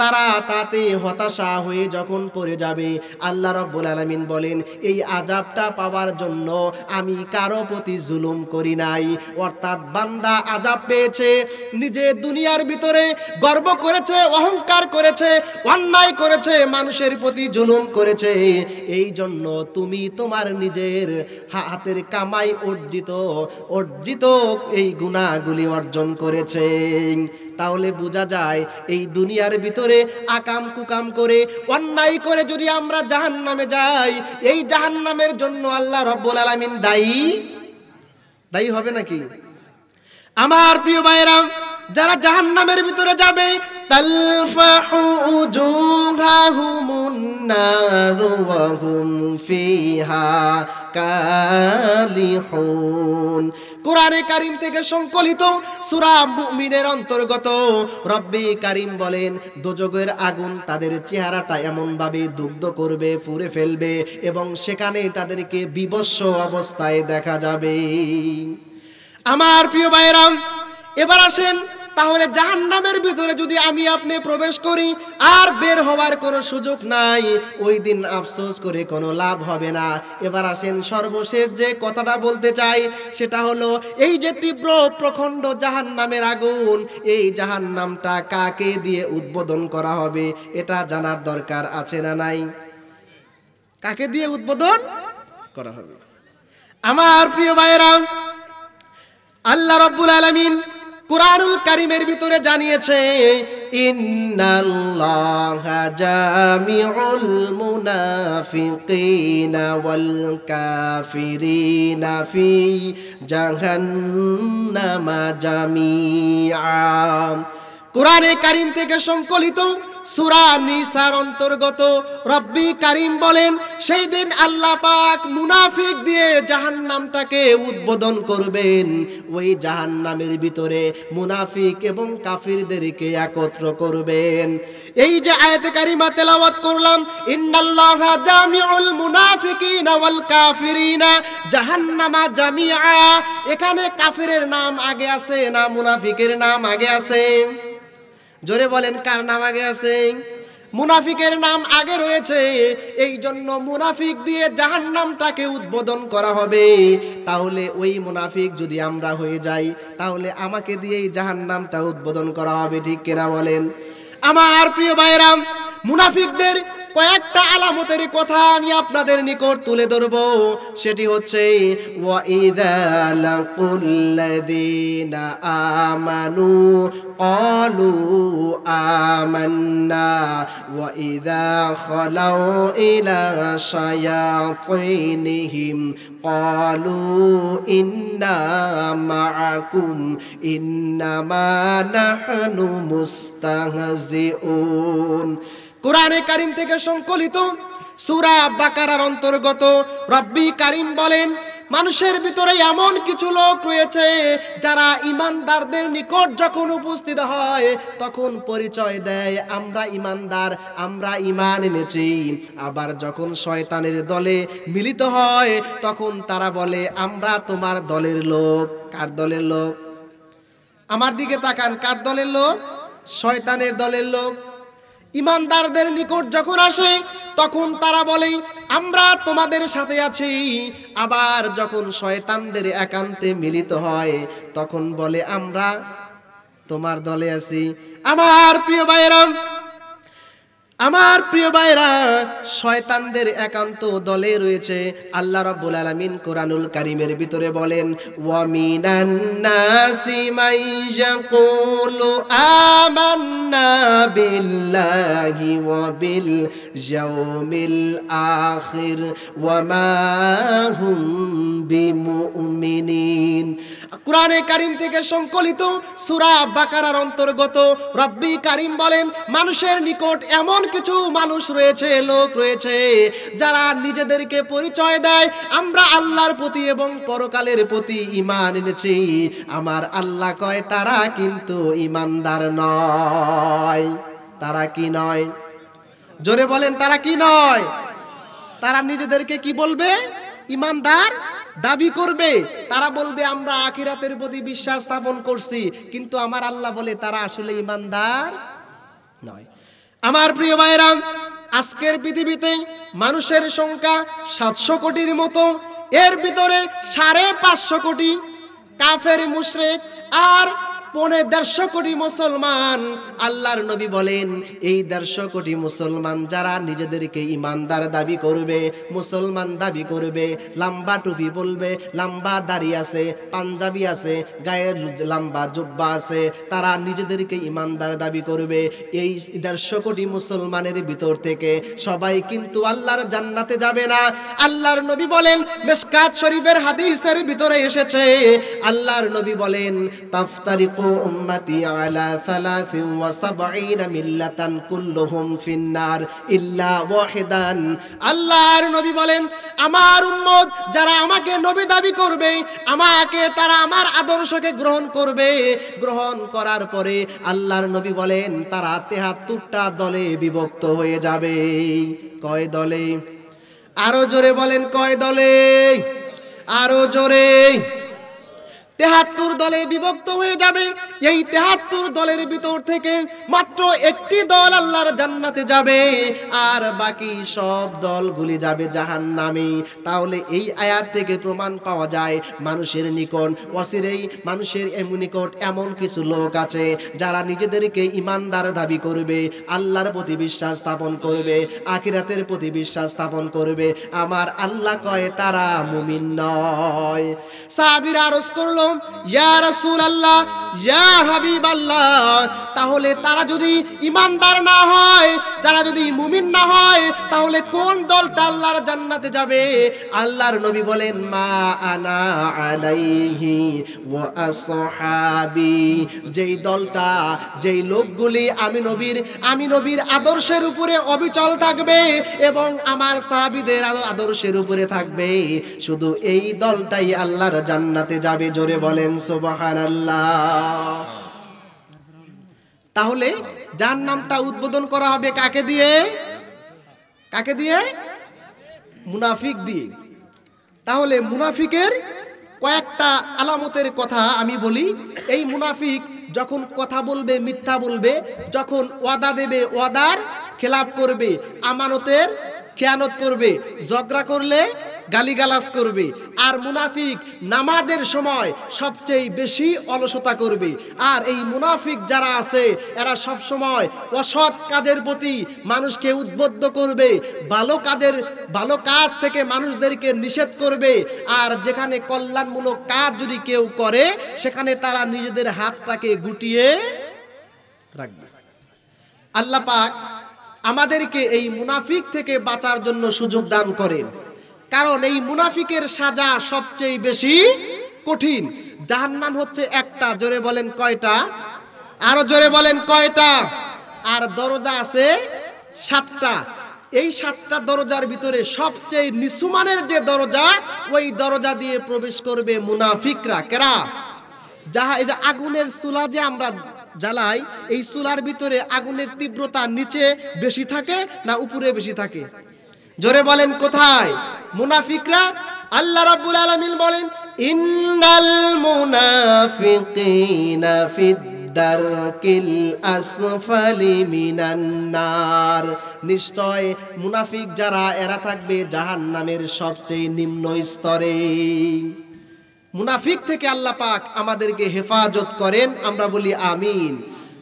তারা তাতে হতাশা হয়ে যখন পড়ে যাবে আল্লাহ রব্বুল আলমিন বলেন এই আজাবটা পাওয়ার জন্য আমি কারো প্রতি জুলুম করি নাই অর্থাৎ বান্দা আজাব পেয়েছে নিজে দুনিয়ার ভিতরে গর্ব করেছে অহংকার করেছে অন্যায় করেছে মানুষের প্রতি জুলুম করেছে এই জন্য তুমি তোমার নিজের হাতের কামাই অর্জিত অর্জিত এই গুণাগুলি অর্জন করেছে তাহলে বোঝা যায় এই দুনিয়ার ভিতরে আকাম কুকাম করে অন্যায় করে যদি আমরা জাহান নামে যাই এই জাহান নামের জন্য আল্লাহ রব্বুল আলমিন দায়ী দায়ী হবে নাকি আমার প্রিয় ভাইরাম যারা জাহান নামের ভিতরে যাবে কোরআনে কারিম থেকে সংকলিত সুরা মুমিনের অন্তর্গত রব্বি কারিম বলেন দোজগের আগুন তাদের চেহারাটা এমনভাবে দুগ্ধ করবে পুড়ে ফেলবে এবং সেখানে তাদেরকে বিবস্ব অবস্থায় দেখা যাবে আমার প্রিয় ভাইরাম এবার আসেন তাহলে জাহান নামের ভিতরে যদি আমি আপনি প্রবেশ করি আর বের হওয়ার কোনো সুযোগ নাই ওই দিন আফসোস করে কোনো লাভ হবে না এবার আসেন সর্বশেষ যে কথাটা বলতে চাই সেটা হলো এই যে তীব্র প্রখণ্ড জাহান নামের আগুন এই জাহান নামটা কাকে দিয়ে উদ্বোধন করা হবে এটা জানার দরকার আছে না নাই কাকে দিয়ে উদ্বোধন করা হবে আমার প্রিয় ভাইয়েরা আল্লাহ রব্বুল আলমিন কুরআনুল কারিমের ভিতরে জানিয়েছে ইন্নাল্লাহ জামিউল মুনাফিকিনা ওয়াল কাফিরিনা ফি জাহান্নামা জামিআ কুরআনে কারিম থেকে সংকলিত সুরা নিসার অন্তর্গত রব্বি কারিম বলেন সেই দিন আল্লাহ পাক মুনাফিক দিয়ে জাহান নামটাকে উদ্বোধন করবেন ওই জাহান নামের ভিতরে মুনাফিক এবং কাফিরদেরকে একত্র করবেন এই যে আয়াতে কারিমা তেলাওয়াত করলাম ইন্নাল্লাহা জামিউল মুনাফিকিনা ওয়াল কাফিরিনা জাহান্নামা জামিআ এখানে কাফিরের নাম আগে আছে না মুনাফিকের নাম আগে আছে জোরে বলেন কার নাম আগে আছে মুনাফিকের নাম আগে রয়েছে এই জন্য মুনাফিক দিয়ে জাহান নামটাকে উদ্বোধন করা হবে তাহলে ওই মুনাফিক যদি আমরা হয়ে যাই তাহলে আমাকে দিয়েই জাহান নামটা উদ্বোধন করা হবে ঠিক কেনা বলেন আমার প্রিয় ভাইরাম মুনাফিকদের কয়েকটা আলামতের কথা আমি আপনাদের নিকট তুলে ধরব সেটি হচ্ছে আমানু কলু আমান্না وإذا خلوا إلى شياطينهم قالوا إنا معكم إنما نحن مستهزئون কোরআনে কারিম থেকে সংকলিত সুরা বাকারার অন্তর্গত রব্বি কারিম বলেন মানুষের ভিতরে এমন কিছু লোক রয়েছে যারা ইমানদারদের নিকট যখন উপস্থিত হয় তখন পরিচয় দেয় আমরা ইমানদার আমরা ইমান এনেছি আবার যখন শয়তানের দলে মিলিত হয় তখন তারা বলে আমরা তোমার দলের লোক কার দলের লোক আমার দিকে তাকান কার দলের লোক শয়তানের দলের লোক ইমানদারদের নিকট যখন আসে তখন তারা বলে আমরা তোমাদের সাথে আছি আবার যখন শয়তানদের একান্তে মিলিত হয় তখন বলে আমরা তোমার দলে আছি আমার প্রিয় ভাইরাম আমার প্রিয় ভাইরা শয়তানদের একান্ত দলে রয়েছে আল্লাহ রাব্বুল আলামিন কোরআনুল কারীমের ভিতরে বলেন ওয়ামিনান নাসি মাইয়াকুলু আমান্না বিল্লাহি ওয়া বিল ইয়াউমিল আখির ওয়া মা হুম বিমুমিনিন কোরআনে কারিম থেকে সংকলিত সূরা বাকারার অন্তর্গত রব্বি কারিম বলেন মানুষের নিকট এমন এমন কিছু মানুষ রয়েছে লোক রয়েছে যারা নিজেদেরকে পরিচয় দেয় আমরা আল্লাহর প্রতি এবং পরকালের প্রতি ইমান এনেছি আমার আল্লাহ কয় তারা কিন্তু ইমানদার নয় তারা কি নয় জোরে বলেন তারা কি নয় তারা নিজেদেরকে কি বলবে ইমানদার দাবি করবে তারা বলবে আমরা আখিরাতের প্রতি বিশ্বাস স্থাপন করছি কিন্তু আমার আল্লাহ বলে তারা আসলে ইমানদার নয় আমার প্রিয় ভাইরা আজকের পৃথিবীতে মানুষের সংখ্যা সাতশো কোটির মতো এর ভিতরে সাড়ে পাঁচশো কোটি কাফের মুশরেক আর পনে দেড়শো কোটি মুসলমান আল্লাহর নবী বলেন এই দেড়শো কোটি মুসলমান যারা নিজেদেরকে ইমানদার দাবি করবে মুসলমান দাবি করবে লাম্বা টুপি বলবে লাম্বা দাড়ি আছে পাঞ্জাবি আছে গায়ের লাম্বা জুব্বা আছে তারা নিজেদেরকে ইমানদার দাবি করবে এই দেড়শো কোটি মুসলমানের ভিতর থেকে সবাই কিন্তু আল্লাহর জান্নাতে যাবে না আল্লাহর নবী বলেন বেশ কাজ শরীফের হাদিসের ভিতরে এসেছে আল্লাহর নবী বলেন তাফতারি কো উম্মতি আলা সালাসি ওয়া সাবঈন মিল্লাতান কুল্লুহুম ফিন্নার ইল্লা ওয়াহিদান আল্লাহর নবী বলেন আমার উম্মত যারা আমাকে নবী দাবি করবে আমাকে তারা আমার আদর্শকে গ্রহণ করবে গ্রহণ করার পরে আল্লাহর নবী বলেন তারা তেহাত্তরটা দলে বিভক্ত হয়ে যাবে কয় দলে আরো জোরে বলেন কয় দলে আরো জোরে তেহাত্তর দলে বিভক্ত হয়ে যাবে এই তেহাত্তর দলের ভিতর থেকে মাত্র একটি দল আল্লাহর জান্নাতে যাবে আর বাকি সব দলগুলি যাবে জাহান নামে তাহলে এই আয়াত থেকে প্রমাণ পাওয়া যায় মানুষের নিকট অসিরেই মানুষের নিকট এমন কিছু লোক আছে যারা নিজেদেরকে ইমানদার দাবি করবে আল্লাহর প্রতি বিশ্বাস স্থাপন করবে আখিরাতের প্রতি বিশ্বাস স্থাপন করবে আমার আল্লাহ কয় তারা মুমিন নয় সাবির আরস করলো তাহলে তারা যদি ইমানদার না হয় যারা যদি মুমিন না হয় তাহলে কোন দলটা আল্লাহর জান্নাতে যাবে আল্লাহর নবী বলেন মা আনা আলাইহি ওয়া যেই দলটা যেই লোকগুলি আমি নবীর আমি নবীর আদর্শের উপরে অবিচল থাকবে এবং আমার সাহাবীদের আদর্শের উপরে থাকবে শুধু এই দলটাই আল্লাহর জান্নাতে যাবে জোরে জোরে বলেন সোবাহান তাহলে যার নামটা উদ্বোধন করা হবে কাকে দিয়ে কাকে দিয়ে মুনাফিক দিয়ে তাহলে মুনাফিকের কয়েকটা আলামতের কথা আমি বলি এই মুনাফিক যখন কথা বলবে মিথ্যা বলবে যখন ওয়াদা দেবে ওয়াদার খেলাপ করবে আমানতের খেয়ানত করবে ঝগড়া করলে গালিগালাজ করবে আর মুনাফিক নামাজের সময় সবচেয়ে বেশি অলসতা করবে আর এই মুনাফিক যারা আছে এরা সব সময় অসৎ কাজের প্রতি মানুষকে উদ্বুদ্ধ করবে ভালো কাজের ভালো কাজ থেকে মানুষদেরকে নিষেধ করবে আর যেখানে কল্যাণমূলক কাজ যদি কেউ করে সেখানে তারা নিজেদের হাতটাকে গুটিয়ে রাখবে আল্লাহ পাক আমাদেরকে এই মুনাফিক থেকে বাঁচার জন্য সুযোগ দান করেন কারণ এই মুনাফিকের সাজা সবচেয়ে বেশি কঠিন যাহার নাম হচ্ছে একটা জোরে বলেন কয়টা আরো জোরে বলেন কয়টা আর দরজা আছে সাতটা এই সাতটা দরজার ভিতরে সবচেয়ে নিসুমানের যে দরজা ওই দরজা দিয়ে প্রবেশ করবে মুনাফিকরা কেরা যাহা এই যে আগুনের চুলা যে আমরা জ্বালাই এই চুলার ভিতরে আগুনের তীব্রতা নিচে বেশি থাকে না উপরে বেশি থাকে জোরে বলেন কোথায় মুনাফিকরা আল্লাহ রাব্বুল আলামিন বলেন ইন্নাল মুনাফিকিনা ফিদ দারকিল আসফালি মিনান নার নিশ্চয় মুনাফিক যারা এরা থাকবে জাহান্নামের সবচেয়ে নিম্ন স্তরে মুনাফিক থেকে আল্লাহ পাক আমাদেরকে হেফাজত করেন আমরা বলি আমিন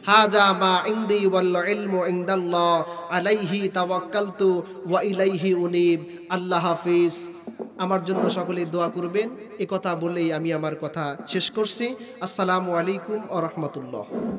হাজা মা ইন্দি ওয়াল ইলমু ইনদাল্লাহ আলাইহি তাওয়াক্কালতু ওয়া ইলাইহি উনিব আল্লাহ হাফিজ আমার জন্য সকলে দোয়া করবেন এ কথা বলেই আমি আমার কথা শেষ করছি আসসালামু আলাইকুম ওয়া রাহমাতুল্লাহ